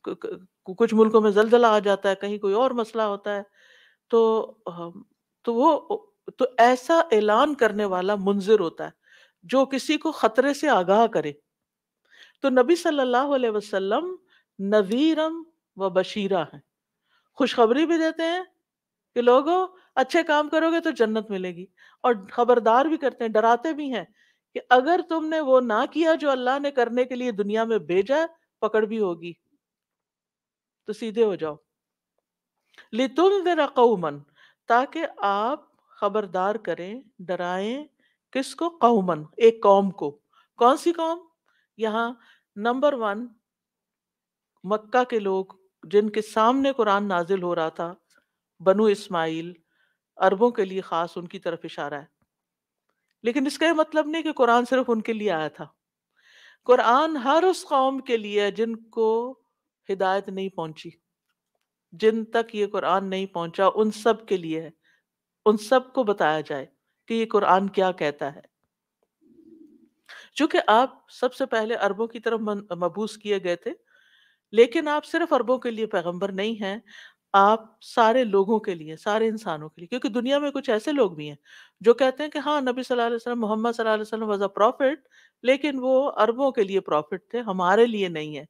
कुछ मुल्कों में जलजला आ जाता है कहीं कोई और मसला होता है तो तो वो तो ऐसा ऐलान करने वाला मुंजिर होता है जो किसी को खतरे से आगाह करे तो नबी सल्लल्लाहु अलैहि वसल्लम नवीरम व बशीरा हैं खुशखबरी भी देते हैं कि लोगों अच्छे काम करोगे तो जन्नत मिलेगी और खबरदार भी करते हैं डराते भी हैं कि अगर तुमने वो ना किया जो अल्लाह ने करने के लिए दुनिया में भेजा पकड़ भी होगी तो सीधे हो जाओ लितुल कौमन ताकि आप खबरदार करें डराएं किसको कौमन एक कौम को कौन सी कौम यहां नंबर वन मक्का के लोग जिनके सामने कुरान नाजिल हो रहा था बनु इस्माइल अरबों के लिए खास उनकी तरफ इशारा है लेकिन इसका यह मतलब नहीं कि कुरान सिर्फ उनके लिए आया था कुरान हर उस कौम के लिए है जिनको हिदायत नहीं पहुंची जिन तक ये कुरान नहीं पहुंचा उन सब के लिए है उन सब को बताया जाए कि ये कुरान क्या कहता है चूंकि आप सबसे पहले अरबों की तरफ मबूस किए गए थे लेकिन आप सिर्फ अरबों के लिए पैगंबर नहीं हैं आप सारे लोगों के लिए सारे इंसानों के लिए क्योंकि दुनिया में कुछ ऐसे लोग भी हैं जो कहते हैं कि हाँ नबी सल्लल्लाहु अलैहि वसल्लम मोहम्मद सल्लल्लाहु अलैहि वसल्लम वाज अ प्रॉफिट लेकिन वो अरबों के लिए प्रॉफिट थे हमारे लिए नहीं है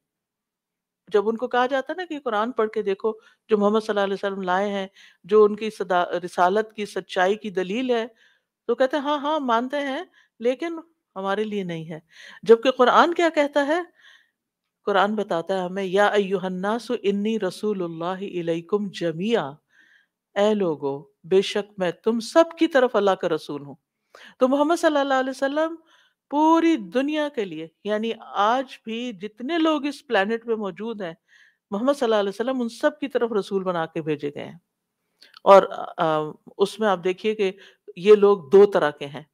जब उनको कहा जाता है ना कि कुरान पढ़ के देखो जो मोहम्मद सल्लल्लाहु अलैहि वसल्लम लाए हैं जो उनकी सदा रिसालत की सच्चाई की दलील है तो कहते हैं हाँ हाँ मानते हैं लेकिन हमारे लिए नहीं है जबकि कुरान क्या कहता है कुरान बताता है हमें या अयुहन्नासु इन्नी रसूलुल्लाह जमिया ए लोगो बेशक मैं तुम सब की तरफ अल्लाह का रसूल हूँ तो मोहम्मद सल्लल्लाहु अलैहि वसल्लम पूरी दुनिया के लिए यानी आज भी जितने लोग इस प्लानट पे मौजूद हैं मोहम्मद सल्लल्लाहु अलैहि वसल्लम उन सब की तरफ रसूल बना के भेजे गए हैं और उसमें आप देखिए कि ये लोग दो तरह के हैं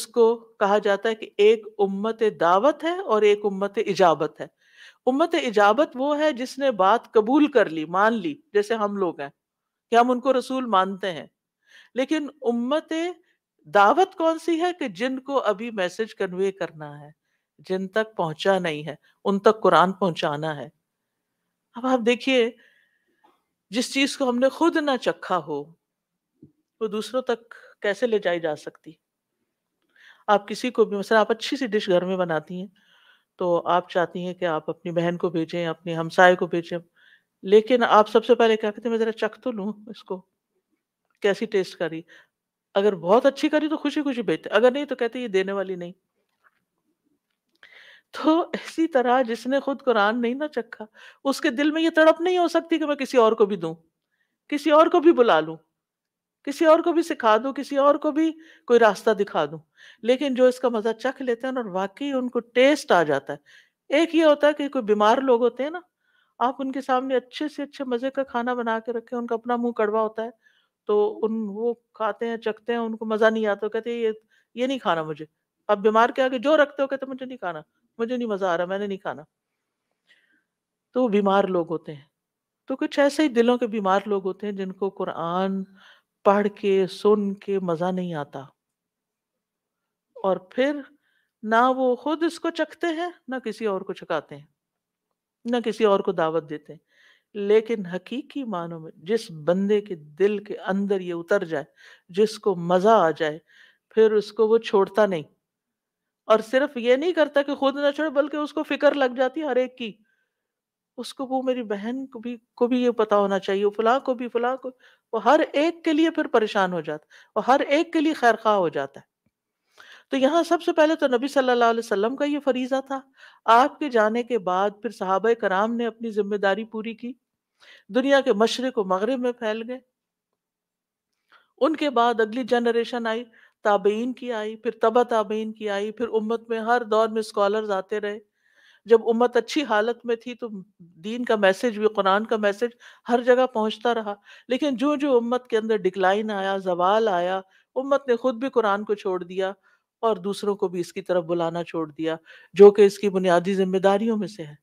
इसको कहा जाता है कि एक उम्मत दावत है और एक उम्मत इजाबत है उम्मत इजाबत वो है जिसने बात कबूल कर ली मान ली जैसे हम लोग हैं कि हम उनको रसूल मानते हैं लेकिन उम्मत दावत कौन सी है कि जिनको अभी मैसेज कन्वे करना है जिन तक पहुंचा नहीं है उन तक कुरान पहुंचाना है अब आप देखिए जिस चीज को हमने खुद ना चखा हो वो दूसरों तक कैसे ले जाई जा सकती आप किसी को भी मसला आप अच्छी सी डिश घर में बनाती हैं तो आप चाहती हैं कि आप अपनी बहन को भेजें अपने हमसाय को भेजें लेकिन आप सबसे पहले क्या कहते हैं मैं ज़रा चख तो लूँ इसको कैसी टेस्ट करी अगर बहुत अच्छी करी तो खुशी खुशी भेजते अगर नहीं तो कहते ये देने वाली नहीं तो इसी तरह जिसने खुद कुरान नहीं ना चखा उसके दिल में ये तड़प नहीं हो सकती कि मैं किसी और को भी दूं किसी और को भी बुला लूं किसी और को भी सिखा दूं किसी और को भी कोई रास्ता दिखा दूं लेकिन जो इसका मजा चख लेते हैं और वाकई उनको टेस्ट आ जाता है एक ये होता है कि कोई बीमार लोग होते हैं ना आप उनके सामने अच्छे से अच्छे मजे का खाना बना के रखें उनका अपना मुंह कड़वा होता है तो उन वो खाते हैं चखते हैं उनको मजा नहीं आता कहते ये ये नहीं खाना मुझे आप बीमार के आगे जो रखते हो कहते मुझे नहीं खाना मुझे नहीं मजा आ रहा मैंने नहीं खाना तो बीमार लोग होते हैं तो कुछ ऐसे ही दिलों के बीमार लोग होते हैं जिनको कुरान पढ़ के सुन के मजा नहीं आता और फिर ना वो खुद इसको चखते हैं ना किसी और को चखाते हैं ना किसी और को दावत देते हैं लेकिन हकीकी मानों में जिस बंदे के दिल के अंदर ये उतर जाए जिसको मजा आ जाए फिर उसको वो छोड़ता नहीं और सिर्फ ये नहीं करता कि खुद ना छोड़े बल्कि उसको फिक्र लग जाती हर एक की उसको वो मेरी बहन को भी को भी ये पता होना चाहिए फला को भी फला को वो हर एक के लिए फिर परेशान हो जाता है और हर एक के लिए खैर खा हो जाता है तो यहाँ सबसे पहले तो नबी सल्लल्लाहु अलैहि वसल्लम का ये फरीजा था आपके जाने के बाद फिर साहब कराम ने अपनी जिम्मेदारी पूरी की दुनिया के मशरक को मगरब में फैल गए उनके बाद अगली जनरेशन आई ताबेन की आई फिर तबा ताबेन की आई फिर उम्मत में हर दौर में स्कॉलर्स आते रहे जब उम्मत अच्छी हालत में थी तो दीन का मैसेज भी कुरान का मैसेज हर जगह पहुंचता रहा लेकिन जो जो उम्मत के अंदर डिक्लाइन आया जवाल आया उम्मत ने खुद भी कुरान को छोड़ दिया और दूसरों को भी इसकी तरफ बुलाना छोड़ दिया जो कि इसकी बुनियादी जिम्मेदारियों में से है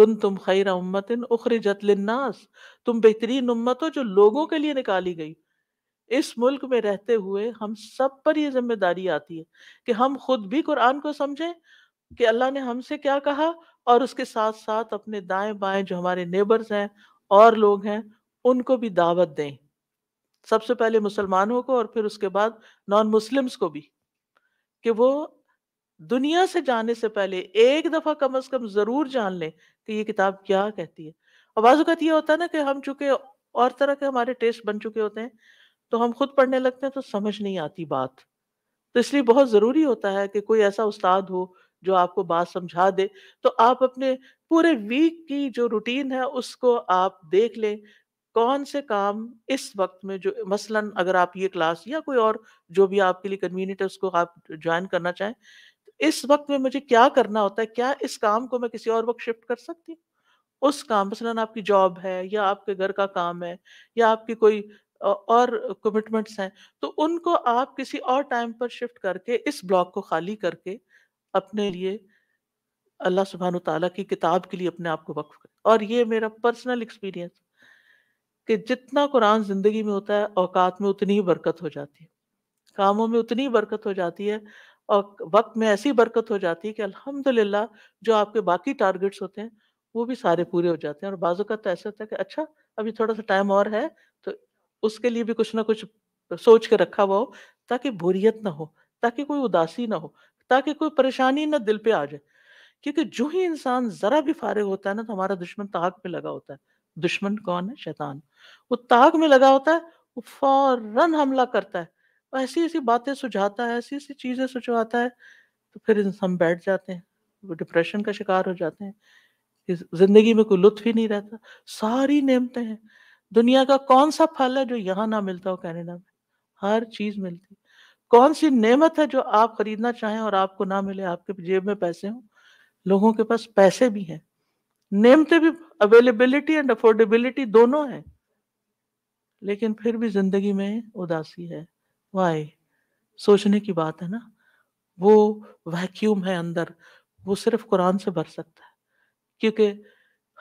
कुन तुम खैर इन उखर जतलनास तुम बेहतरीन उम्मत हो जो लोगों के लिए निकाली गई इस मुल्क में रहते हुए हम सब पर ये जिम्मेदारी आती है कि हम खुद भी कुरान को समझें कि अल्लाह ने हमसे क्या कहा और उसके साथ साथ अपने दाएं बाएं जो हमारे नेबर्स हैं और लोग हैं उनको भी दावत दें सबसे पहले मुसलमानों को और फिर उसके बाद नॉन मुस्लिम्स को भी कि वो दुनिया से जाने से पहले एक दफ़ा कम अज़ कम ज़रूर जान लें कि ये किताब क्या कहती है और बाजूकत तो ये होता है ना कि हम चुके और तरह के हमारे टेस्ट बन चुके होते हैं तो हम खुद पढ़ने लगते हैं तो समझ नहीं आती बात तो इसलिए बहुत ज़रूरी होता है कि कोई ऐसा उस्ताद हो जो आपको बात समझा दे तो आप अपने पूरे वीक की जो रूटीन है उसको आप देख लें कौन से काम इस वक्त में जो मसलन अगर आप ये क्लास या कोई और जो भी आपके लिए कन्वीनियंट है उसको आप ज्वाइन करना चाहें तो इस वक्त में मुझे क्या करना होता है क्या इस काम को मैं किसी और वक्त शिफ्ट कर सकती हूँ उस काम मसलन आपकी जॉब है या आपके घर का काम है या आपकी कोई और कमिटमेंट्स हैं तो उनको आप किसी और टाइम पर शिफ्ट करके इस ब्लॉक को खाली करके अपने लिए अल्लाह सुबहान तला की किताब के लिए अपने आप को वक्फ करें और ये मेरा पर्सनल एक्सपीरियंस कि जितना कुरान ज़िंदगी में होता है औकात में उतनी ही बरकत हो जाती है कामों में उतनी ही बरकत हो जाती है और वक्त में ऐसी बरकत हो जाती है कि अल्हम्दुलिल्लाह जो आपके बाकी टारगेट्स होते हैं वो भी सारे पूरे हो जाते हैं और बाजू का तो ऐसा होता है कि अच्छा अभी थोड़ा सा टाइम और है तो उसके लिए भी कुछ ना कुछ सोच के रखा हुआ हो ताकि बोरियत ना हो ताकि कोई उदासी ना हो ताकि कोई परेशानी ना दिल पे आ जाए क्योंकि जो ही इंसान जरा भी फारिग होता है ना तो हमारा दुश्मन ताक में लगा होता है दुश्मन कौन है शैतान वो ताक में लगा होता है वो फौरन हमला करता है ऐसी ऐसी बातें सुझाता है ऐसी ऐसी चीजें सुझाता है तो फिर हम बैठ जाते हैं वो डिप्रेशन का शिकार हो जाते हैं जिंदगी में कोई लुत्फ ही नहीं रहता सारी नेमतें हैं दुनिया का कौन सा फल है जो यहाँ ना मिलता हो कैनेडा में हर चीज मिलती कौन सी नेमत है जो आप खरीदना चाहें और आपको ना मिले आपके जेब में पैसे हो लोगों के पास पैसे भी हैं नेमते भी अवेलेबिलिटी एंड अफोर्डेबिलिटी दोनों है लेकिन फिर भी जिंदगी में उदासी है वाई सोचने की बात है ना वो वैक्यूम है अंदर वो सिर्फ कुरान से भर सकता है क्योंकि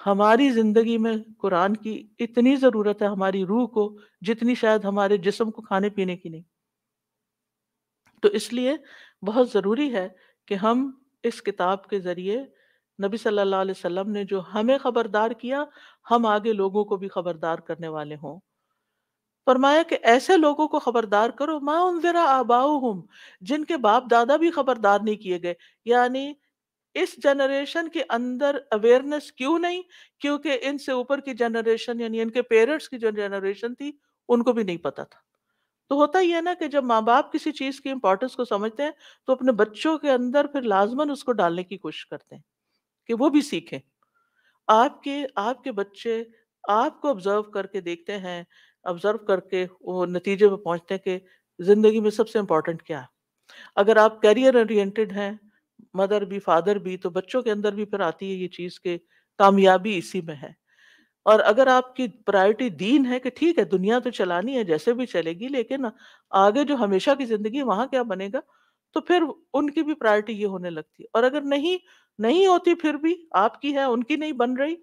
हमारी जिंदगी में कुरान की इतनी ज़रूरत है हमारी रूह को जितनी शायद हमारे जिस्म को खाने पीने की नहीं तो इसलिए बहुत ज़रूरी है कि हम इस किताब के ज़रिए नबी सल्लल्लाहु अलैहि वसल्लम ने जो हमें खबरदार किया हम आगे लोगों को भी खबरदार करने वाले हों फरमाया कि ऐसे लोगों को खबरदार करो माँ उन जरा आबाऊ जिनके बाप दादा भी खबरदार नहीं किए गए यानी इस जनरेशन के अंदर अवेयरनेस क्यों नहीं क्योंकि इनसे ऊपर की जनरेशन यानी इनके पेरेंट्स की जो जनरेशन थी उनको भी नहीं पता था तो होता ही है ना कि जब माँ बाप किसी चीज की इम्पोर्टेंस को समझते हैं तो अपने बच्चों के अंदर फिर लाजमन उसको डालने की कोशिश करते हैं कि वो भी सीखें आपके आपके बच्चे आपको ऑब्जर्व करके देखते हैं ऑब्जर्व करके वो नतीजे में पहुंचते हैं कि जिंदगी में सबसे इम्पोर्टेंट क्या है अगर आप करियर ओरिएंटेड हैं मदर भी फादर भी तो बच्चों के अंदर भी फिर आती है ये चीज़ के कामयाबी इसी में है और अगर आपकी प्रायोरिटी दीन है कि ठीक है दुनिया तो चलानी है जैसे भी चलेगी लेकिन आगे जो हमेशा की जिंदगी वहां क्या बनेगा तो फिर उनकी भी प्रायोरिटी ये होने लगती है और अगर नहीं नहीं होती फिर भी आपकी है उनकी नहीं बन रही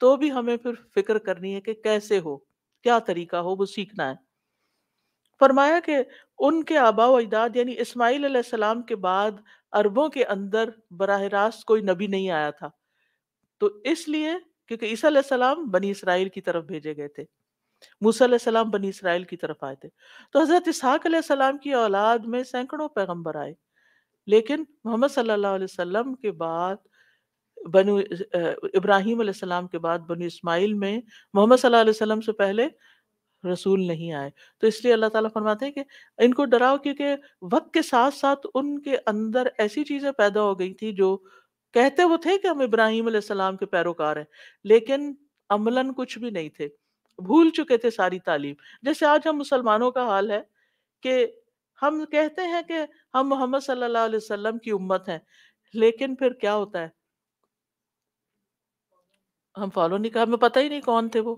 तो भी हमें फिर फिक्र करनी है कि कैसे हो क्या तरीका हो वो सीखना है फरमाया कि उनके आबाओ अजदाद यानी इसमाइल सलाम के बाद अरबों के अंदर बरह रास्त कोई नबी नहीं आया था तो इसलिए क्योंकि ईसा सलाम बनी इसराइल की तरफ भेजे गए थे मूसा सलाम बनी इसराइल की तरफ आए थे तो हज़रत इसहाक सलाम की औलाद में सैकड़ों पैगम्बर आए लेकिन मोहम्मद सल्लल्लाहु अलैहि वसल्लम के बाद बनु इब्राहिम सलाम के बाद बनु इस्माइल में मोहम्मद सल्लल्लाहु अलैहि वसल्लम से पहले रसूल नहीं आए तो इसलिए अल्लाह ताला फरमाते हैं कि इनको डराओ क्योंकि वक्त के साथ साथ उनके अंदर ऐसी चीज़ें पैदा हो गई थी जो कहते वो थे कि हम इब्राहिम सलाम के पैरोकार हैं लेकिन अमलन कुछ भी नहीं थे भूल चुके थे सारी तालीम जैसे आज हम मुसलमानों का हाल है कि हम कहते हैं कि हम मोहम्मद सल्लल्लाहु अलैहि वसल्लम की उम्मत हैं लेकिन फिर क्या होता है हम फॉलो नहीं कर हमें पता ही नहीं कौन थे वो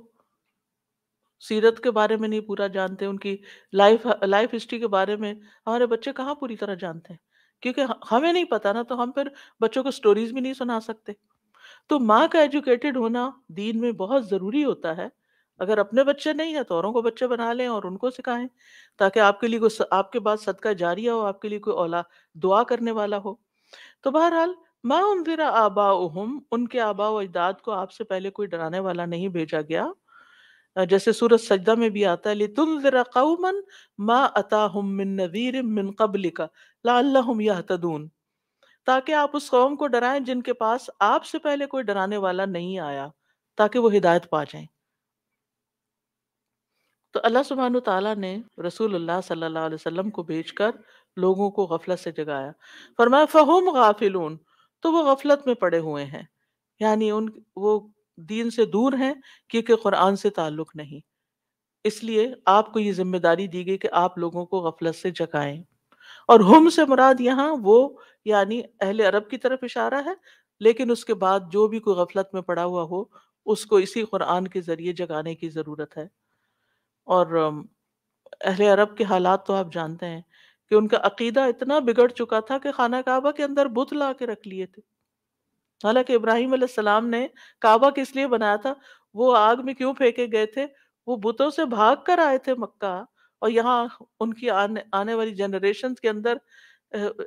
सीरत के बारे में नहीं पूरा जानते उनकी लाइफ लाइफ हिस्ट्री के बारे में हमारे बच्चे कहाँ पूरी तरह जानते हैं क्योंकि हमें नहीं पता ना तो हम फिर बच्चों को स्टोरीज भी नहीं सुना सकते तो माँ का एजुकेटेड होना दीन में बहुत ज़रूरी होता है अगर अपने बच्चे नहीं है तो औरों को बच्चे बना लें और उनको सिखाएं ताकि आपके लिए कोई आपके बाद सदका जारी हो आपके लिए कोई औला दुआ करने वाला हो तो बहरहाल माँ उम ज़रा आबा उनके आबा अजदाद को आपसे पहले कोई डराने वाला नहीं भेजा गया जैसे सूरज सजदा में भी आता है लितुलरा कौमन मा अता मिन नज़ीर मिन कबल का लाम यहतदून ताकि आप उस कौम को डराएं जिनके पास आपसे पहले कोई डराने वाला नहीं आया ताकि वो हिदायत पा जाए तो अल्लाह सुबहान ताला ने रसूल सल्लल्लाहु अलैहि वसल्लम को भेजकर लोगों को गफलत से जगाया फरमाया फ़हुम गाफिलून तो वो गफलत में पड़े हुए हैं यानी उन वो दीन से दूर हैं क्योंकि कुरान से ताल्लुक नहीं इसलिए आपको ये जिम्मेदारी दी गई कि आप लोगों को गफलत से जगाएं और हम से मुराद यहाँ वो यानी अहले अरब की तरफ इशारा है लेकिन उसके बाद जो भी कोई गफलत में पड़ा हुआ हो उसको इसी कुरान के ज़रिए जगाने की ज़रूरत है और अहले अरब के हालात तो आप जानते हैं कि उनका अकीदा इतना बिगड़ चुका था कि खाना काबा के अंदर बुत ला के रख लिए थे हालांकि इब्राहिम ने काबा किस लिए बनाया था वो आग में क्यों फेंके गए थे वो बुतों से भाग कर आए थे मक्का और यहाँ उनकी आने आने वाली जनरेशन के अंदर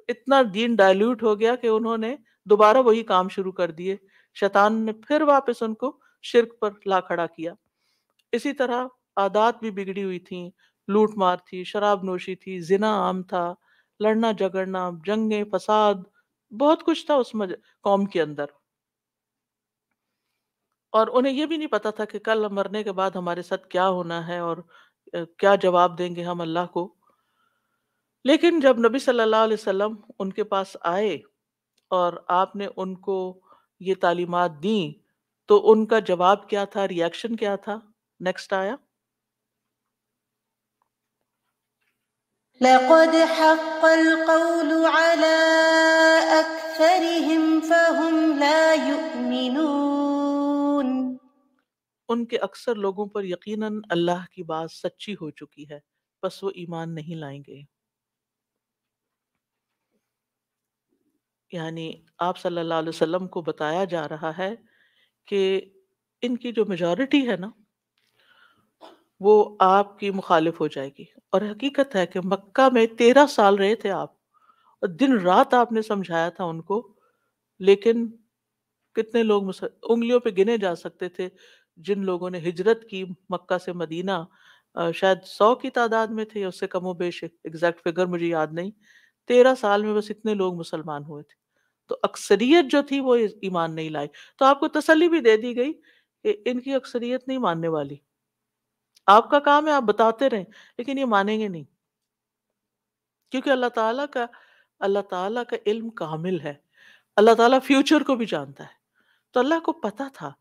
इतना दीन डायल्यूट हो गया कि उन्होंने दोबारा वही काम शुरू कर दिए शैतान ने फिर वापस उनको शिरक पर ला खड़ा किया इसी तरह आदात भी बिगड़ी हुई थी लूट मार थी शराब नोशी थी जिना आम था लड़ना झगड़ना जंगे फसाद बहुत कुछ था उस कौम के अंदर और उन्हें यह भी नहीं पता था कि कल मरने के बाद हमारे साथ क्या होना है और क्या जवाब देंगे हम अल्लाह को लेकिन जब नबी सल्लल्लाहु अलैहि वसल्लम उनके पास आए और आपने उनको ये तालीमत दी तो उनका जवाब क्या था रिएक्शन क्या था नेक्स्ट आया لقد حق القول على أكثرهم فهم لا يؤمنون उनके अक्सर लोगों पर यकीनन अल्लाह की बात सच्ची हो चुकी है बस वो ईमान नहीं लाएंगे यानी आप सल्लल्लाहु अलैहि वसल्लम को बताया जा रहा है कि इनकी जो मेजॉरिटी है ना वो आपकी मुखालिफ हो जाएगी और हकीकत है कि मक्का में तेरह साल रहे थे आप और दिन रात आपने समझाया था उनको लेकिन कितने लोग उंगलियों पे गिने जा सकते थे जिन लोगों ने हिजरत की मक्का से मदीना शायद सौ की तादाद में थे उससे कमो बेश एग्जैक्ट फिगर मुझे याद नहीं तेरह साल में बस इतने लोग मुसलमान हुए थे तो अक्सरियत जो थी वो ईमान नहीं लाई तो आपको तसली भी दे दी गई कि इनकी अक्सरियत नहीं मानने वाली आपका काम है आप बताते रहें लेकिन ये मानेंगे नहीं क्योंकि अल्लाह ताला का अल्लाह ताला का इल्म कामिल है अल्लाह ताला फ्यूचर को भी जानता है तो अल्लाह को पता था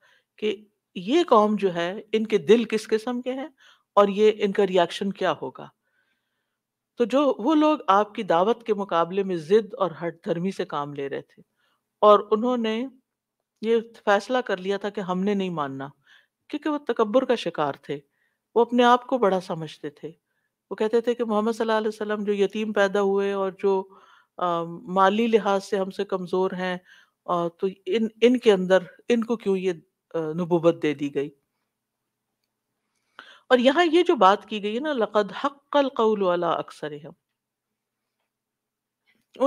कि ये कौम जो है इनके दिल किस किस्म के हैं और ये इनका रिएक्शन क्या होगा तो जो वो लोग आपकी दावत के मुकाबले में जिद और हट धर्मी से काम ले रहे थे और उन्होंने ये फैसला कर लिया था कि हमने नहीं मानना क्योंकि वो तकबर का शिकार थे वो अपने आप को बड़ा समझते थे वो कहते थे कि मोहम्मद सल्लल्लाहु अलैहि वसल्लम जो यतीम पैदा हुए और जो आ, माली लिहाज से हमसे कमज़ोर हैं आ, तो इन इनके अंदर इनको क्यों ये नबूबत दे दी गई और यहाँ ये जो बात की गई है ना लकद हक्कल कौल वाला अक्सर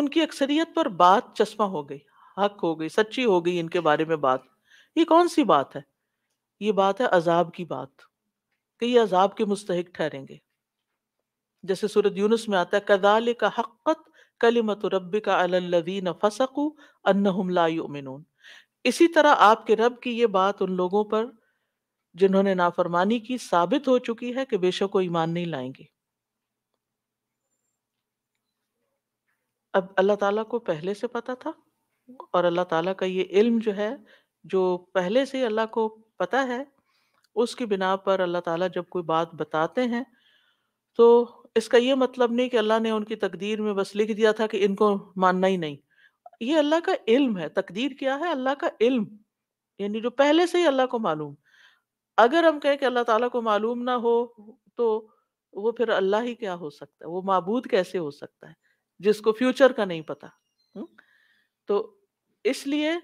उनकी अक्सरियत पर बात चश्मा हो गई हक हो गई सच्ची हो गई इनके बारे में बात ये कौन सी बात है ये बात है अजाब की बात कई अजाब के मुस्तक ठहरेंगे जैसे सूरत यूनुस में आता है कदाल का हक़त कलिमत रब का अल्लवीन फसकू अन्नहुमलामिन इसी तरह आपके रब की ये बात उन लोगों पर जिन्होंने नाफरमानी की साबित हो चुकी है कि बेशक वो ईमान नहीं लाएंगे अब अल्लाह ताला को पहले से पता था और अल्लाह ताला का ये इल्म जो है जो पहले से अल्लाह को पता है उसकी बिना पर अल्लाह ताला जब कोई बात बताते हैं तो इसका ये मतलब नहीं कि अल्लाह ने उनकी तकदीर में बस लिख दिया था कि इनको मानना ही नहीं ये अल्लाह का इल्म है तकदीर क्या है अल्लाह का इल्म यानी जो पहले से ही अल्लाह को मालूम अगर हम कहें कि अल्लाह ताला को मालूम ना हो तो वो फिर अल्लाह ही क्या हो सकता है वो मबूद कैसे हो सकता है जिसको फ्यूचर का नहीं पता हुँ? तो इसलिए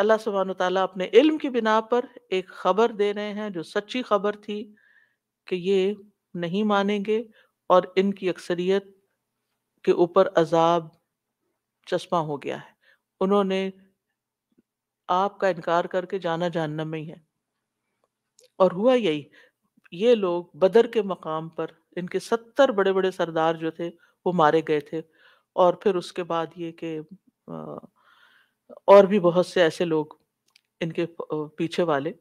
अल्लाह सुबहान ताला अपने इल्म की बिना पर एक खबर दे रहे हैं जो सच्ची खबर थी कि ये नहीं मानेंगे और इनकी अक्सरियत के ऊपर अजाब चश्मा हो गया है उन्होंने आपका इनकार करके जाना जानना में ही है और हुआ यही ये लोग बदर के मकाम पर इनके सत्तर बड़े बड़े सरदार जो थे वो मारे गए थे और फिर उसके बाद ये कि और भी बहुत से ऐसे लोग इनके पीछे वाले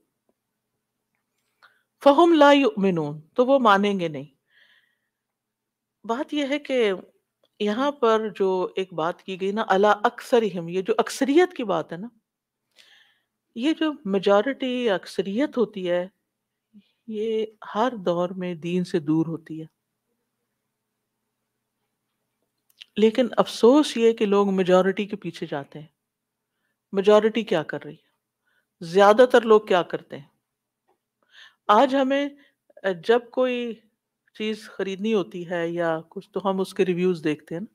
फहम ला मिनून तो वो मानेंगे नहीं बात यह है कि यहां पर जो एक बात की गई ना अला अक्सर हिम ये जो अक्सरियत की बात है ना ये जो मेजॉरिटी अक्सरियत होती है ये हर दौर में दीन से दूर होती है लेकिन अफसोस ये कि लोग मेजॉरिटी के पीछे जाते हैं मेजॉरिटी क्या कर रही है ज्यादातर लोग क्या करते हैं आज हमें जब कोई चीज खरीदनी होती है या कुछ तो हम उसके रिव्यूज देखते हैं ना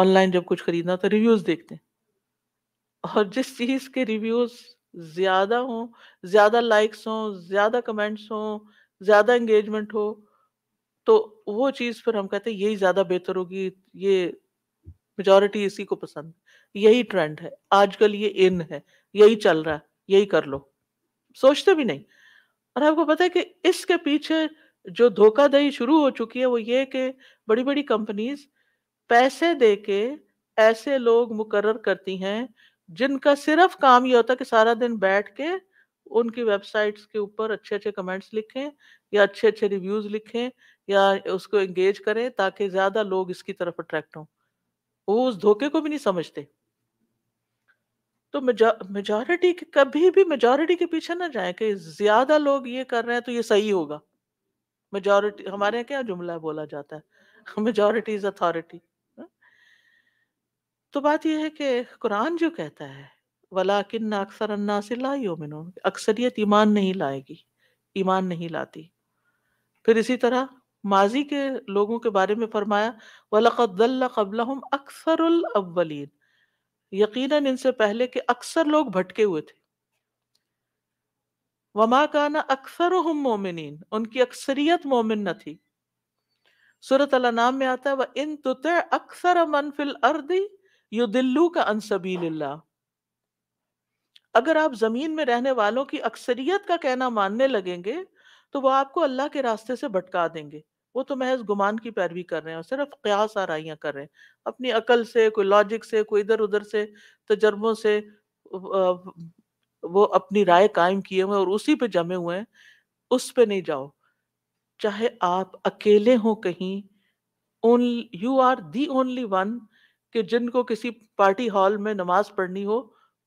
ऑनलाइन जब कुछ खरीदना तो रिव्यूज देखते हैं और जिस चीज के रिव्यूज ज्यादा हों ज्यादा लाइक्स हों ज्यादा कमेंट्स हों ज्यादा एंगेजमेंट हो तो वो चीज़ पर हम कहते हैं यही ज़्यादा बेहतर होगी ये मेजोरिटी इसी को पसंद यही ट्रेंड है आजकल ये इन है यही चल रहा है यही कर लो सोचते भी नहीं और आपको पता है कि इसके पीछे जो धोखाधड़ी शुरू हो चुकी है वो ये कि बड़ी बड़ी कंपनीज पैसे दे के ऐसे लोग मुकर्र करती हैं जिनका सिर्फ काम ये होता है कि सारा दिन बैठ के उनकी वेबसाइट्स के ऊपर अच्छे अच्छे कमेंट्स लिखें या अच्छे अच्छे रिव्यूज लिखें या उसको एंगेज करें ताकि ज़्यादा लोग इसकी तरफ अट्रैक्ट हों वो उस धोखे को भी नहीं समझते तो मेजोरिटी कभी भी मेजोरिटी के पीछे ना जाए कि ज्यादा लोग ये कर रहे हैं तो ये सही होगा मेजॉरिटी हमारे यहाँ क्या जुमला बोला जाता है मेजॉरिटी इज अथॉरिटी तो बात यह है कि कुरान जो कहता है वला किन्न अक्सर अन्ना से लाई हो अक्सरियत ईमान नहीं लाएगी ईमान नहीं लाती फिर इसी तरह माजी के लोगों के बारे में फरमाया वलकदल कबल अक्सर अव्वलीन यकीनन इनसे पहले के अक्सर लोग भटके हुए थे वमा काना अक्सर हम मोमिन उनकी अक्सरियत मोमिन न थी सूरत नाम में आता है वह इन तुत अक्सर मनफिल अर्दी यु दिल्लू का अनसबील अगर आप जमीन में रहने वालों की अक्सरियत का कहना मानने लगेंगे तो वह आपको अल्लाह के रास्ते से भटका देंगे वो तो महज गुमान की पैरवी कर रहे हैं और सिर्फ क्यास आराइयाँ कर रहे हैं अपनी अकल से कोई लॉजिक से कोई इधर उधर से तजर्बों से वो अपनी राय कायम किए हुए और उसी पे जमे हुए हैं उस पे नहीं जाओ चाहे आप अकेले हो कहीं you are the only one कि जिनको किसी पार्टी हॉल में नमाज पढ़नी हो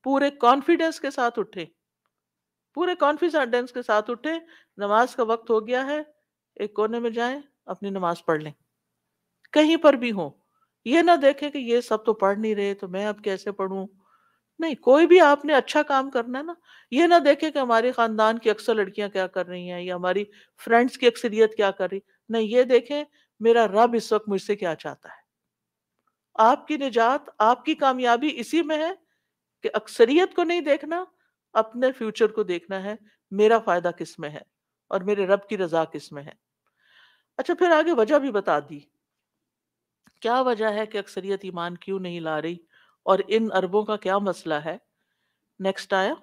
पूरे कॉन्फिडेंस के साथ उठे पूरे कॉन्फिडेंस के साथ उठे नमाज का वक्त हो गया है एक कोने में जाएं अपनी नमाज पढ़ लें कहीं पर भी हो ये ना देखें कि ये सब तो पढ़ नहीं रहे तो मैं अब कैसे पढ़ू नहीं कोई भी आपने अच्छा काम करना है ना ये ना देखे कि हमारे खानदान की अक्सर लड़कियां क्या कर रही हैं या हमारी फ्रेंड्स की अक्सरियत क्या कर रही नहीं ये देखें मेरा रब इस वक्त मुझसे क्या चाहता है आपकी निजात आपकी कामयाबी इसी में है कि अक्सरियत को नहीं देखना अपने फ्यूचर को देखना है मेरा फायदा किस में है और मेरे रब की रजा किस में है अच्छा फिर आगे वजह भी बता दी क्या वजह है कि अक्सरियत ईमान क्यों नहीं ला रही और इन अरबों का क्या मसला है नेक्स्ट आया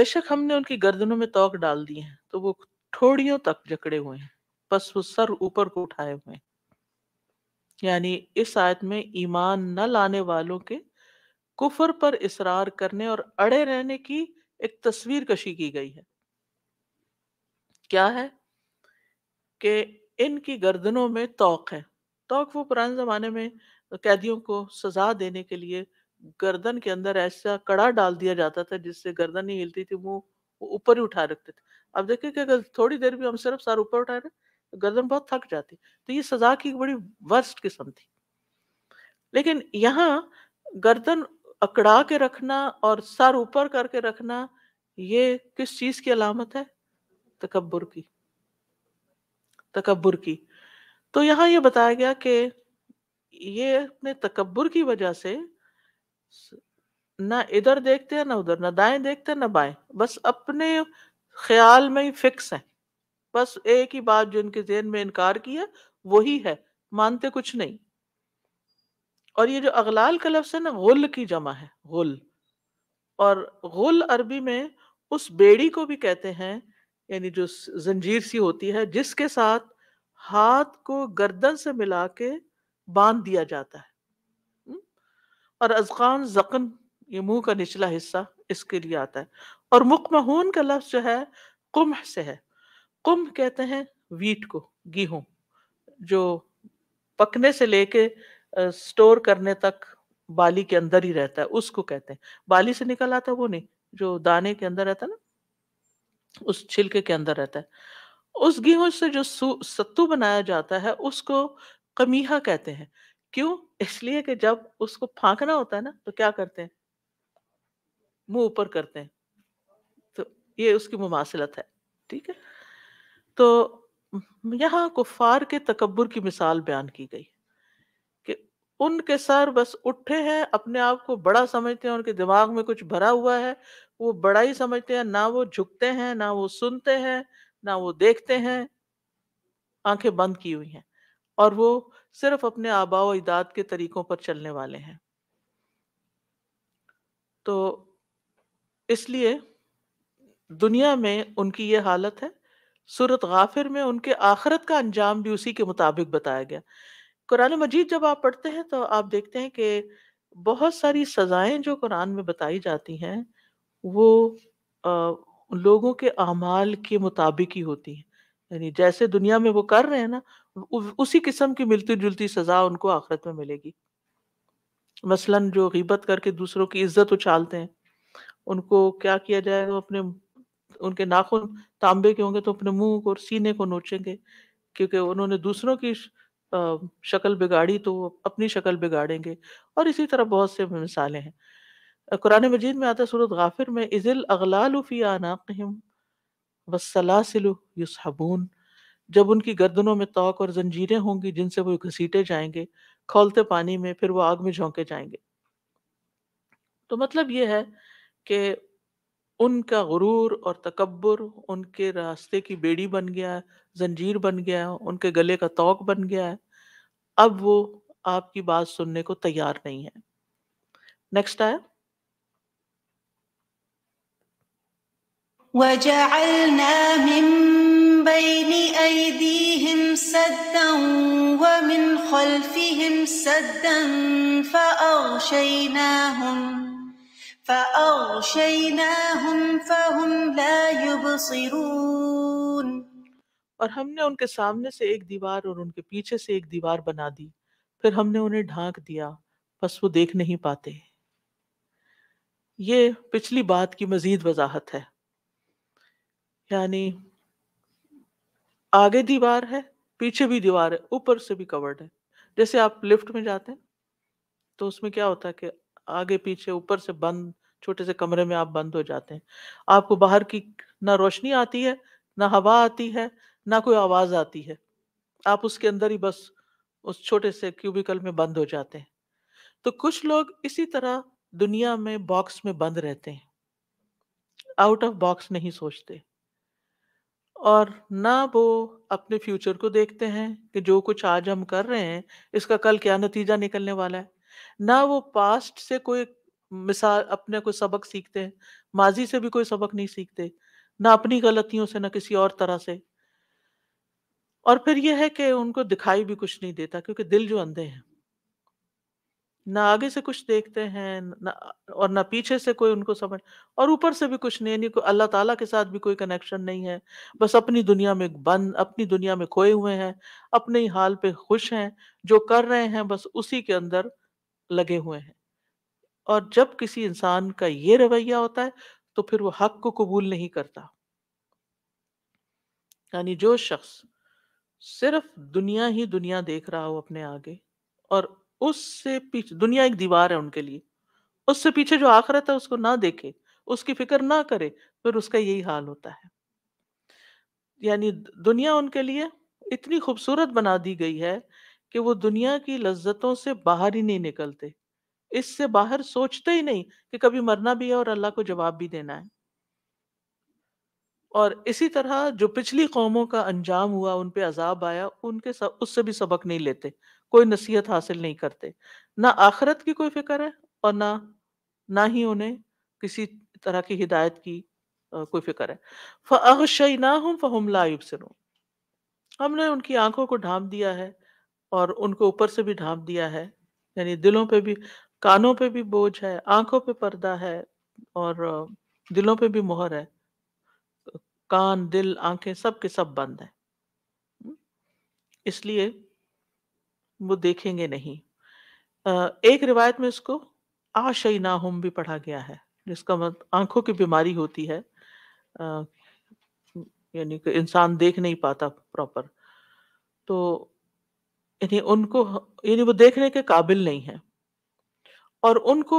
बेशक हमने उनकी गर्दनों में तोक डाल दी है तो वो ठोड़ियों तक जकड़े हुए हैं बस वो सर ऊपर को उठाए हुए यानी इस आयत में ईमान न लाने वालों के कुफर पर इसरार करने और अड़े रहने की एक तस्वीर कशी की गई है क्या है कि इनकी गर्दनों में तोक है तोक वो पुराने जमाने में कैदियों को सजा देने के लिए गर्दन के अंदर ऐसा कड़ा डाल दिया जाता था जिससे गर्दन नहीं हिलती थी मुंह वो ऊपर ही उठा रखते थे अब देखिए कि अगर थोड़ी देर भी हम सिर्फ सर ऊपर उठा रहे तो गर्दन बहुत थक जाती तो ये सजा की बड़ी वर्स्ट किस्म थी लेकिन यहाँ गर्दन अकड़ा के रखना और सर ऊपर करके रखना ये किस चीज की अलामत है तकबर की तकबर की तो यहाँ ये बताया गया कि ये अपने तकबर की वजह से ना इधर देखते हैं ना उधर ना दाएं देखते हैं ना बाएं बस अपने ख्याल में ही फिक्स हैं बस एक ही बात जो इनके जेन में इनकार की है वही है मानते कुछ नहीं और ये जो अगलाल का लफ्स है ना गुल की जमा है गुल और गुल अरबी में उस बेड़ी को भी कहते हैं यानी जो जंजीर सी होती है जिसके साथ हाथ को गर्दन से मिला के बांध दिया जाता है और अजकान जकन ये मुंह का निचला हिस्सा इसके लिए आता है और मुखमहून का लफ्ज जो है कुंभ से है कुंभ कहते हैं वीट को गेहूं जो पकने से लेके स्टोर करने तक बाली के अंदर ही रहता है उसको कहते हैं बाली से निकल आता है वो नहीं जो दाने के अंदर रहता है ना उस छिलके के अंदर रहता है उस गेहूं से जो सत्तू बनाया जाता है उसको कमीहा कहते हैं क्यों इसलिए कि जब उसको फांकना होता है ना तो क्या करते हैं मुंह ऊपर करते हैं तो ये उसकी मुमासलत है ठीक है तो यहाँ कुफार के तकबर की मिसाल बयान की गई कि उनके सर बस उठे हैं अपने आप को बड़ा समझते हैं उनके दिमाग में कुछ भरा हुआ है वो बड़ा ही समझते हैं ना वो झुकते हैं ना वो सुनते हैं ना वो देखते हैं आंखें बंद की हुई हैं और वो सिर्फ अपने आबाव इदाद के तरीकों पर चलने वाले हैं तो इसलिए दुनिया में उनकी ये हालत है सूरत गाफिर में उनके आखरत का अंजाम भी उसी के मुताबिक बताया गया कुरान मजीद जब आप पढ़ते हैं तो आप देखते हैं कि बहुत सारी सजाएं जो कुरान में बताई जाती हैं वो आ, लोगों के अमाल के मुताबिक ही होती हैं यानी जैसे दुनिया में वो कर रहे हैं ना उसी किस्म की मिलती जुलती सजा उनको आखरत में मिलेगी मसलन जो गिबत करके दूसरों की इज्जत उछालते हैं उनको क्या किया जाएगा अपने उनके नाखून तांबे के होंगे तो अपने मुंह और सीने को नोचेंगे क्योंकि उन्होंने दूसरों की शक्ल बिगाड़ी तो अपनी शक्ल बिगाड़ेंगे और इसी तरह बहुत से मिसालें हैं कुरान मजीद में आता सूरत गाफिर में इजिल अगलालफ़ी आनाकम युसहबून जब उनकी गर्दनों में तोक और जंजीरें होंगी जिनसे वो घसीटे जाएंगे खोलते पानी में फिर वो आग में झोंके जाएंगे तो मतलब ये है कि उनका गुरूर और तकबर उनके रास्ते की बेड़ी बन गया है जंजीर बन गया है उनके गले का तोक बन गया है अब वो आपकी बात सुनने को तैयार नहीं है नेक्स्ट आया وجعلنا من بين أيديهم سدا ومن خلفهم سدا فأغشيناهم और हमने उनके सामने से एक दीवार और उनके पीछे से एक दीवार बना दी फिर हमने उन्हें ढांक दिया बस वो देख नहीं पाते ये पिछली बात की मजीद वजाहत है यानी आगे दीवार है पीछे भी दीवार है ऊपर से भी कवर्ड है जैसे आप लिफ्ट में जाते हैं तो उसमें क्या होता है कि आगे पीछे ऊपर से बंद छोटे से कमरे में आप बंद हो जाते हैं आपको बाहर की ना रोशनी आती है ना हवा आती है ना कोई आवाज आती है आप उसके अंदर ही बस उस छोटे से क्यूबिकल में बंद हो जाते हैं तो कुछ लोग इसी तरह दुनिया में बॉक्स में बंद रहते हैं आउट ऑफ बॉक्स नहीं सोचते और ना वो अपने फ्यूचर को देखते हैं कि जो कुछ आज हम कर रहे हैं इसका कल क्या नतीजा निकलने वाला है ना वो पास्ट से कोई मिसाल अपने कोई सबक सीखते हैं माजी से भी कोई सबक नहीं सीखते ना अपनी गलतियों से ना किसी और तरह से और फिर यह है कि उनको दिखाई भी कुछ नहीं देता क्योंकि दिल जो अंधे हैं ना आगे से कुछ देखते हैं ना और ना पीछे से कोई उनको समझ और ऊपर से भी कुछ नहीं है अल्लाह ताला के साथ भी कोई कनेक्शन नहीं है बस अपनी दुनिया में बंद अपनी दुनिया में खोए हुए हैं अपने ही हाल पे खुश हैं जो कर रहे हैं बस उसी के अंदर लगे हुए हैं और जब किसी इंसान का ये रवैया होता है तो फिर वो हक को कबूल नहीं करता यानी जो शख्स सिर्फ दुनिया ही दुनिया देख रहा हो अपने आगे और उससे पीछे दुनिया एक दीवार है उनके लिए उससे पीछे जो आखरत है उसको ना देखे उसकी फिक्र ना करे फिर उसका यही हाल होता है यानी दुनिया उनके लिए इतनी खूबसूरत बना दी गई है कि वो दुनिया की लज्जतों से बाहर ही नहीं निकलते इससे बाहर सोचते ही नहीं कि कभी मरना भी है और अल्लाह को जवाब भी देना है और इसी तरह जो पिछली कौमों का अंजाम हुआ उन पे अजाब आया उनके सब उससे भी सबक नहीं लेते कोई नसीहत हासिल नहीं करते ना आखरत की कोई फिक्र है और ना ना ही उन्हें किसी तरह की हिदायत की आ, कोई फिक्र है फ़ाशना हम फहमला हम हमने उनकी आंखों को ढांप दिया है और उनको ऊपर से भी ढांप दिया है यानी दिलों पे भी कानों पे भी बोझ है आंखों पे पर्दा है और दिलों पे भी मोहर है कान दिल आंखें सब के सब बंद है इसलिए वो देखेंगे नहीं एक रिवायत में इसको आशई ना हम भी पढ़ा गया है जिसका मत आंखों की बीमारी होती है यानी कि इंसान देख नहीं पाता प्रॉपर तो यानी उनको यानी वो देखने के काबिल नहीं है और उनको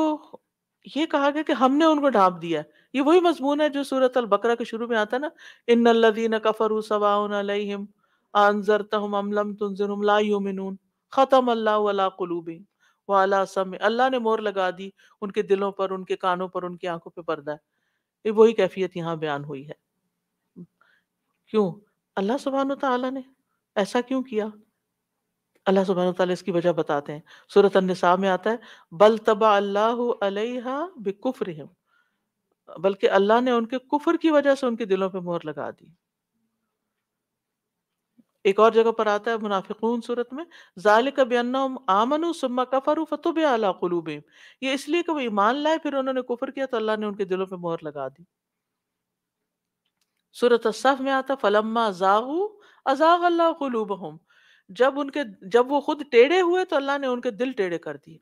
ये कहा गया कि हमने उनको ढांप दिया ये वही मजमून है जो सूरत अल बकरा के शुरू में आता है ना इन कफरू आंजर तहम अल्लाह वाला अल्लाह ने मोर लगा दी उनके दिलों पर उनके कानों पर उनकी आंखों पर पर्दा ये वही कैफियत यहाँ बयान हुई है क्यों अल्लाह सुबहान तला ने ऐसा क्यों किया अल्लाह सुबह इसकी वजह बताते हैं सूरत निसा में आता है बल तबा अल्लाह अलहा बिकुफर बल्कि अल्लाह ने उनके कुफर की वजह से उनके दिलों पर मोहर लगा दी एक और जगह पर आता है मुनाफिकून सूरत में जालिक सुम्मा अला ये इसलिए कि वो ईमान लाए फिर उन्होंने कुफर किया तो अल्लाह ने उनके दिलों पर मोहर लगा दी सूरत सफ में आता फलम्मा जाहू अजाग अल्लाह कुलूब हम जब उनके जब वो खुद टेढ़े हुए तो अल्लाह ने उनके दिल टेढ़े कर दिए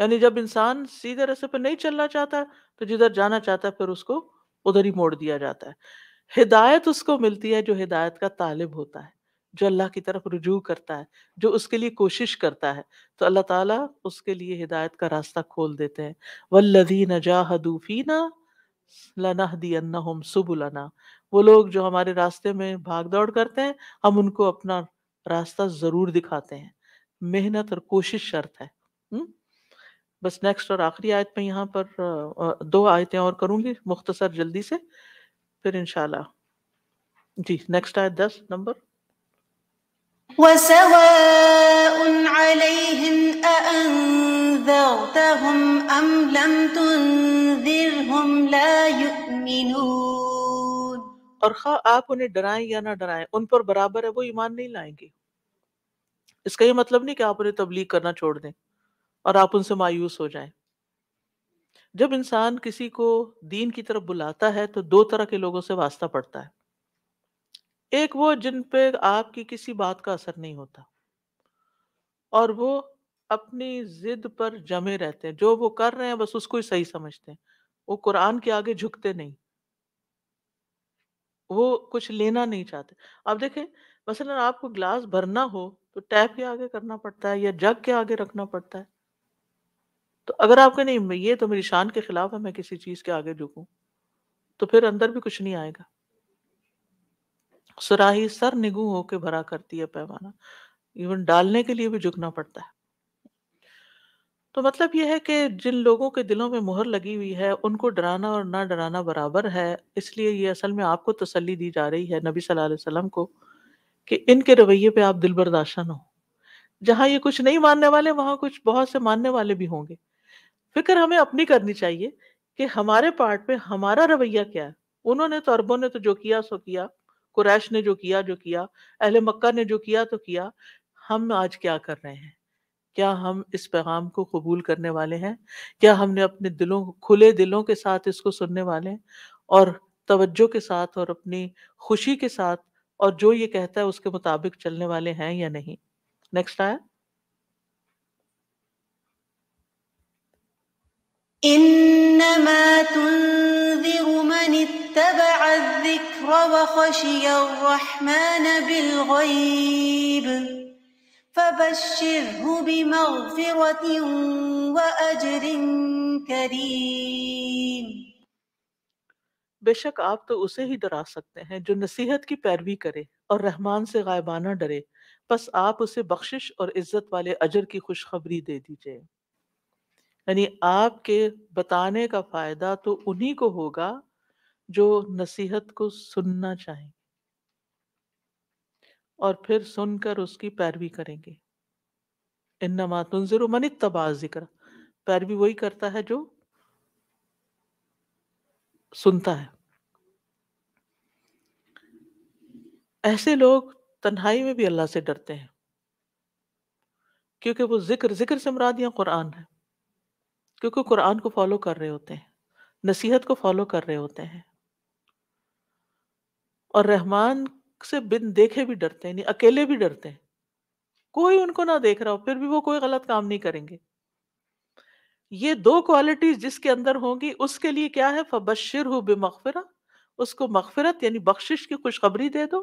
यानी जब इंसान सीधे रस्ते पर नहीं चलना चाहता तो जिधर जाना चाहता है फिर उसको उधर ही मोड़ दिया जाता है हिदायत उसको मिलती है जो हिदायत का तालिब होता है जो अल्लाह की तरफ रुजू करता है जो उसके लिए कोशिश करता है तो अल्लाह ताला उसके लिए हिदायत का रास्ता खोल देते हैं वल्लदीन जाहदूफीना लना दियन्ना हम सुबुलना वो लोग जो हमारे रास्ते में भाग दौड़ करते हैं हम उनको अपना रास्ता जरूर दिखाते हैं मेहनत और कोशिश शर्त है हुँ? बस नेक्स्ट और आखिरी आयत में यहाँ पर दो आयतें और करूंगी मुख्तसर जल्दी से फिर इनशाला जी नेक्स्ट आयत दस नंबर وسواء عليهم أأنذرتهم أم لم تنذرهم لا يؤمنون और खा हाँ, आप उन्हें डराएं या ना डराएं उन पर बराबर है वो ईमान नहीं लाएंगे इसका ये मतलब नहीं कि आप उन्हें तबलीग करना छोड़ दें और आप उनसे मायूस हो जाएं जब इंसान किसी को दीन की तरफ बुलाता है तो दो तरह के लोगों से वास्ता पड़ता है एक वो जिन पे आपकी किसी बात का असर नहीं होता और वो अपनी जिद पर जमे रहते हैं जो वो कर रहे हैं बस उसको ही सही समझते हैं वो कुरान के आगे झुकते नहीं वो कुछ लेना नहीं चाहते। अब देखें मसलन आपको ग्लास भरना हो तो टैप के आगे करना पड़ता है या जग के आगे रखना पड़ता है। तो अगर आपके नहीं ये तो मेरी शान के खिलाफ है मैं किसी चीज़ के आगे झुकू तो फिर अंदर भी कुछ नहीं आएगा। सुराही सर निगू होके भरा करती है पैमाना। इवन डालने के लिए भी झुकना पड़ता है। तो मतलब यह है कि जिन लोगों के दिलों में मुहर लगी हुई है, उनको डराना और ना डराना बराबर है। इसलिए ये असल में आपको तसल्ली दी जा रही है नबी सल्लल्लाहु को कि इनके रवैये पे आप दिल ना हो। जहाँ ये कुछ नहीं मानने वाले, वहाँ कुछ बहुत से मानने वाले भी होंगे। फ़िक्र हमें अपनी करनी चाहिए कि हमारे पार्ट पे हमारा रवैया क्या है? उन्होंने तो अरबों ने तो जो किया सो किया, कुरैश ने जो किया, जो किया, अहले मक्का ने जो किया तो किया, हम आज क्या कर रहे हैं? क्या हम इस पैगाम को कबूल करने वाले हैं क्या हमने अपने दिलों खुले दिलों के साथ इसको सुनने वाले हैं और तवज्जो के साथ और अपनी खुशी के साथ और जो ये कहता है उसके मुताबिक चलने वाले हैं या नहीं नेक्स्ट आया تنذر من اتبع الذكر وخشي الرحمن بالغيب فبشره بمغفرة وأجر كريم बेशक आप तो उसे ही डरा सकते हैं जो नसीहत की पैरवी करे और रहमान से गायबाना डरे बस आप उसे बख्शिश और इज्जत वाले अजर की खुशखबरी दे दीजिए यानी आपके बताने का फायदा तो उन्हीं को होगा जो नसीहत को सुनना चाहेंगे और फिर सुनकर उसकी पैरवी करेंगे इन नमातुंजर मन इतबा जिक्र पैरवी वही करता है जो सुनता है ऐसे लोग तन्हाई में भी अल्लाह से डरते हैं क्योंकि वो जिक्र जिक्र से मुराद या कुरान है क्योंकि कुरान को फॉलो कर रहे होते हैं नसीहत को फॉलो कर रहे होते हैं और रहमान से बिन देखे भी डरते हैं अकेले भी डरते हैं कोई उनको ना देख रहा हो फिर भी वो कोई गलत काम नहीं करेंगे ये दो क्वालिटीज जिसके अंदर होंगी उसके लिए क्या है फबशर हो बेमगफिरा उसको मगफिरत यानी बख्शिश की खुशखबरी दे दो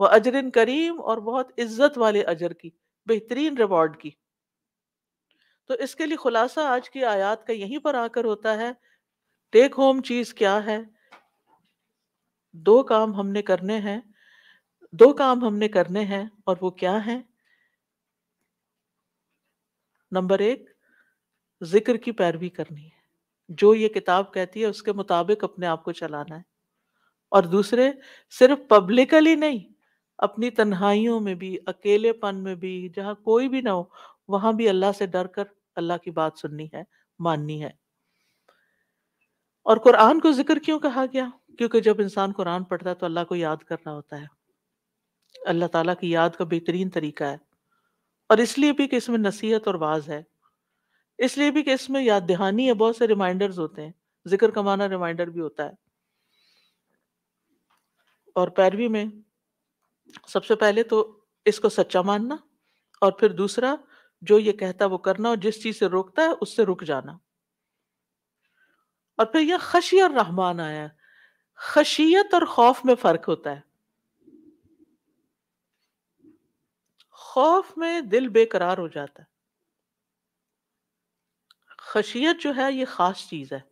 वह अजरिन करीम और बहुत इज्जत वाले अजर की बेहतरीन रिवॉर्ड की तो इसके लिए खुलासा आज की आयात का यहीं पर आकर होता है टेक होम चीज क्या है दो काम हमने करने हैं दो काम हमने करने हैं और वो क्या है नंबर एक जिक्र की पैरवी करनी है जो ये किताब कहती है उसके मुताबिक अपने आप को चलाना है और दूसरे सिर्फ पब्लिकली नहीं अपनी तन्हाइयों में भी अकेलेपन में भी जहां कोई भी ना हो वहां भी अल्लाह से डर कर अल्लाह की बात सुननी है माननी है और कुरान को जिक्र क्यों कहा गया क्योंकि जब इंसान कुरान पढ़ता है तो अल्लाह को याद करना होता है अल्लाह ताला की याद का बेहतरीन तरीका है और इसलिए भी कि इसमें नसीहत और वाज है इसलिए भी कि इसमें याद दहानी है बहुत से रिमाइंडर्स होते हैं जिक्र कमाना रिमाइंडर भी होता है और पैरवी में सबसे पहले तो इसको सच्चा मानना और फिर दूसरा जो ये कहता वो करना और जिस चीज से रोकता है उससे रुक जाना और फिर यह खशी और रहमान आया खशियत और खौफ में फर्क होता है खौफ में दिल बेकरार हो जाता है खशियत जो है ये ख़ास चीज़ है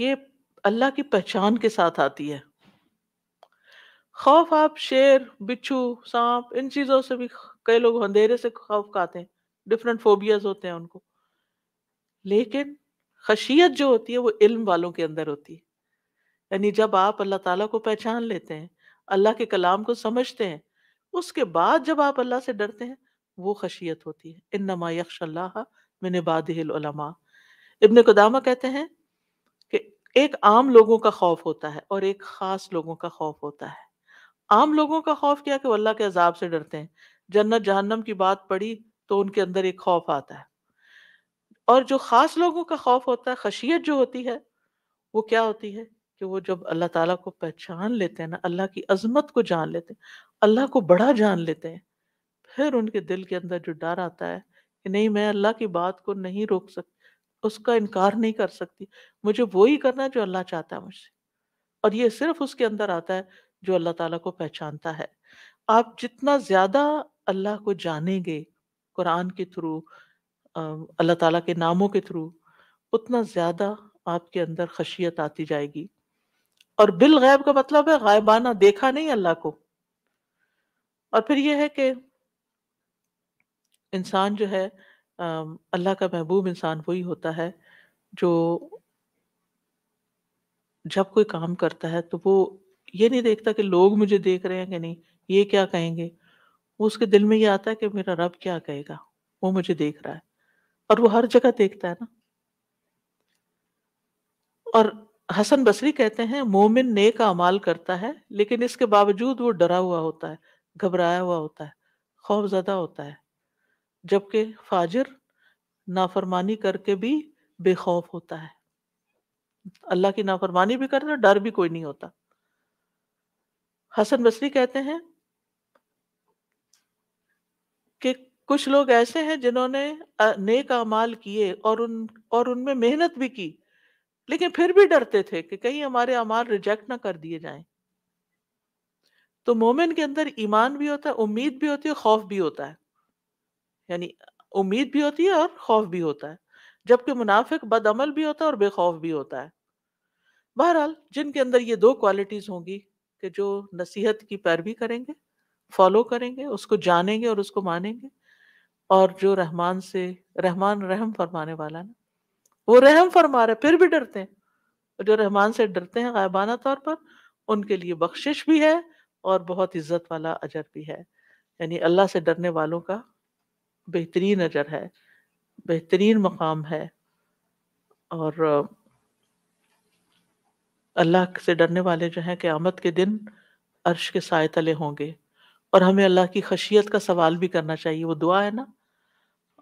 ये अल्लाह की पहचान के साथ आती है खौफ आप शेर बिच्छू सांप इन चीज़ों से भी कई लोग अंधेरे से खौफ खाते हैं डिफरेंट फोबियाज होते हैं उनको लेकिन खशियत जो होती है वो इल्म वालों के अंदर होती है यानी जब आप अल्लाह ताला को पहचान लेते हैं अल्लाह के कलाम को समझते हैं उसके बाद जब आप अल्लाह से डरते हैं वो खशियत होती है इन नमा यकशल्ला मैंने इबन कदामा कहते हैं कि एक आम लोगों का खौफ होता है और एक ख़ास लोगों का खौफ होता है आम लोगों का खौफ क्या कि अल्लाह के अजाब से डरते हैं जन्नत जहन्नम की बात पड़ी तो उनके अंदर एक खौफ आता है और जो ख़ास लोगों का खौफ होता है खशियत जो होती है वो क्या होती है कि वो जब अल्लाह ताला को पहचान लेते हैं ना अल्लाह की अजमत को जान लेते हैं अल्लाह को बड़ा जान लेते हैं फिर उनके दिल के अंदर जो डर आता है कि नहीं मैं अल्लाह की बात को नहीं रोक सकती उसका इनकार नहीं कर सकती मुझे वो ही करना जो अल्लाह चाहता है मुझसे और ये सिर्फ उसके अंदर आता है जो अल्लाह ताला को पहचानता है आप जितना ज़्यादा अल्लाह को जानेंगे कुरान के थ्रू अल्लाह ताला के नामों के थ्रू उतना ज़्यादा आपके अंदर खशियत आती जाएगी और बिल गैब का मतलब है गायबाना देखा नहीं अल्लाह को और फिर यह है कि इंसान जो है अल्लाह का महबूब इंसान वही होता है जो जब कोई काम करता है तो वो ये नहीं देखता कि लोग मुझे देख रहे हैं कि नहीं ये क्या कहेंगे वो उसके दिल में ये आता है कि मेरा रब क्या कहेगा वो मुझे देख रहा है और वो हर जगह देखता है ना और हसन बसरी कहते हैं मोमिन नेक अमाल करता है लेकिन इसके बावजूद वो डरा हुआ होता है घबराया हुआ होता है खौफ ज्यादा होता है जबकि फाजिर नाफरमानी करके भी बेखौफ होता है अल्लाह की नाफरमानी भी करता डर भी कोई नहीं होता हसन बसरी कहते हैं कि कुछ लोग ऐसे हैं जिन्होंने नेक अमाल किए और उन और उनमें मेहनत भी की लेकिन फिर भी डरते थे कि कहीं हमारे अमाल रिजेक्ट ना कर दिए जाएं तो मोमिन के अंदर ईमान भी होता है उम्मीद भी होती है खौफ भी होता है यानी उम्मीद भी होती है और खौफ भी होता है जबकि मुनाफिक बदअमल भी होता है और बेखौफ भी होता है बहरहाल जिनके अंदर ये दो क्वालिटीज़ होंगी कि जो नसीहत की पैरवी करेंगे फॉलो करेंगे उसको जानेंगे और उसको मानेंगे और जो रहमान से रहमान रहम फरमाने वाला ना वो रहम फरमा रहे फिर भी डरते हैं और जो रहमान से डरते हैं गायबाना तौर पर उनके लिए बख्शिश भी है और बहुत इज्जत वाला अजर भी है यानी अल्लाह से डरने वालों का बेहतरीन अजर है बेहतरीन मकाम है और अल्लाह से डरने वाले जो हैं क़यामत के दिन अर्श के साय तले होंगे और हमें अल्लाह की खशियत का सवाल भी करना चाहिए वो दुआ है ना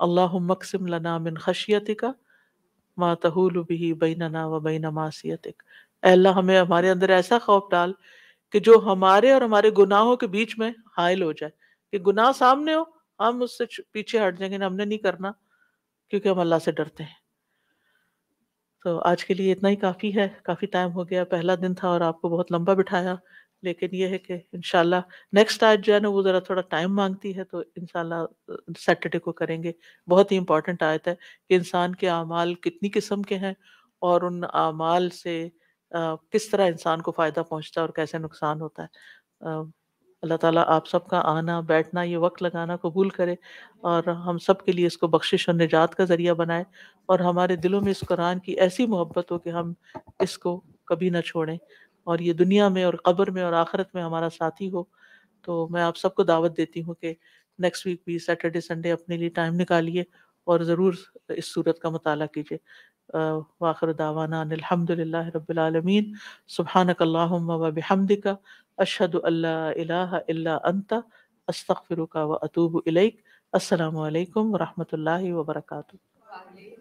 अल्लाह मकसम लना मिन खशियत का मा तहूल भी बैनना व बैन मासीतिक अल्लाह हमें हमारे अंदर ऐसा खौफ डाल कि जो हमारे और हमारे गुनाहों के बीच में हायल हो जाए कि गुनाह सामने हो हम उससे पीछे हट जाएंगे ना हमने नहीं करना क्योंकि हम अल्लाह से डरते हैं तो आज के लिए इतना ही काफ़ी है काफ़ी टाइम हो गया पहला दिन था और आपको बहुत लंबा बिठाया लेकिन यह है कि इनशाला नेक्स्ट आज जो है ना वो ज़रा थोड़ा टाइम मांगती है तो इनशाला सैटरडे को करेंगे बहुत ही इंपॉर्टेंट आयत है कि इंसान के अमाल कितनी किस्म के हैं और उन अमाल से आ, किस तरह इंसान को फ़ायदा पहुंचता है और कैसे नुकसान होता है अल्लाह ताला आप सबका आना बैठना ये वक्त लगाना कबूल करे और हम सब के लिए इसको बख्शिश और निजात का ज़रिया बनाए और हमारे दिलों में इस कुरान की ऐसी मोहब्बत हो कि हम इसको कभी ना छोड़ें और ये दुनिया में और कब्र में और आखिरत में हमारा साथी हो तो मैं आप सबको दावत देती हूँ कि नेक्स्ट वीक भी सैटरडे संडे अपने लिए टाइम निकालिए और ज़रूर इस सूरत का मताल कीजिए वाखर दावाना अलहमदिल्ला रबालमीन सुबहानकल्ला वबहमदिका अशहद अल्ला अंता अस्तफ़िरुका व अतूब इलैक अस्सलाम वालेकुम रहमतुल्लाहि व बरकातुहू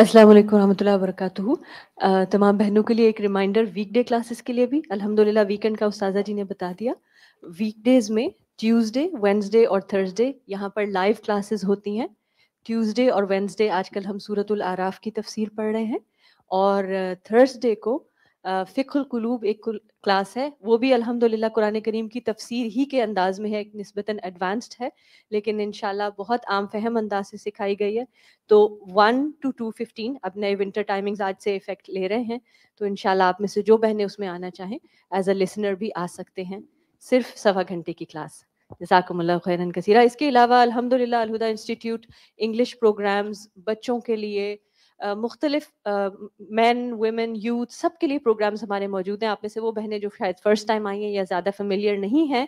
अस्सलाम वालेकुम रहमतुल्लाहि तमाम बहनों के लिए एक रिमाइंडर वीकडे क्लासेस के लिए भी अल्हम्दुलिल्लाह वीकेंड का उसाजा जी ने बता दिया वीकडेज में ट्यूसडे वेंसडे और थर्सडे यहाँ पर लाइव क्लासेस होती हैं ट्यूसडे और वेंसडे आजकल हम सूरतुल आराफ की तफसीर पढ़ रहे हैं और थर्सडे को फ़िकुल कुलूब एक क्लास है वो भी अल्हम्दुलिल्लाह कुरान करीम की तफसीर ही के अंदाज में है एक नस्बता एडवांस्ड है लेकिन इन बहुत आम फहम अंदाज से सिखाई गई है तो वन टू टू फिफ्टीन अब नए विंटर टाइमिंग्स आज से इफेक्ट ले रहे हैं तो इन आप में से जो बहने उसमें आना चाहें एज अ लिसनर भी आ सकते हैं सिर्फ सवा घंटे की क्लास जजाकमल्ला कसीरा इसके अलावा अलहमदिल्ला अलहुदा इंस्टीट्यूट इंग्लिश प्रोग्राम्स बच्चों के लिए मुख्तलिफ मैन वमेन यूथ सब के लिए प्रोग्राम्स हमारे मौजूद हैं आप में से वो बहनें जो शायद फर्स्ट टाइम आई हैं या ज़्यादा फेमिलियर नहीं हैं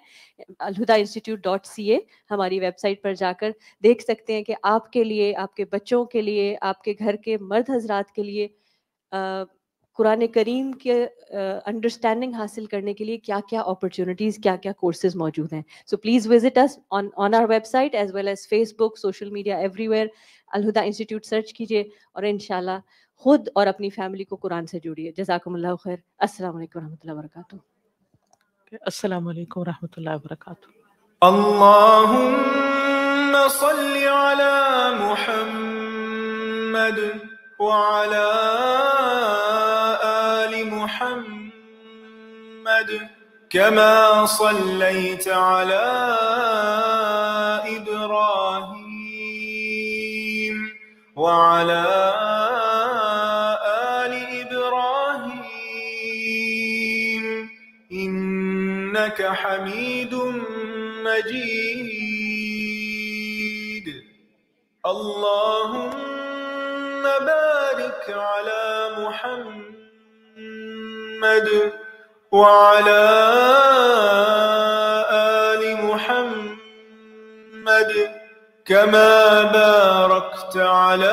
Alhuda institute dot C A हमारी वेबसाइट पर जाकर देख सकते हैं कि आपके लिए आपके बच्चों के लिए आपके घर के मर्द हजरात के लिए कुरान करीम के अंडरस्टैंडिंग हासिल करने के लिए क्या क्या अपॉर्चुनिटीज़ क्या क्या कोर्सेज मौजूद हैं so please visit us on on our website as well as Facebook social media everywhere Alhuda institute search कीजिए और इन खुद और अपनी फैमिली को कुरान से जुड़िए जजाकमल्ला खैर असल वरहमल वरक كما صليت على إبراهيم وعلى آل إبراهيم إنك حميد مجيد اللهم بارك على محمد وعلى آل محمد كما باركت على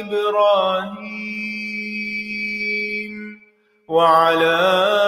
إبراهيم وعلى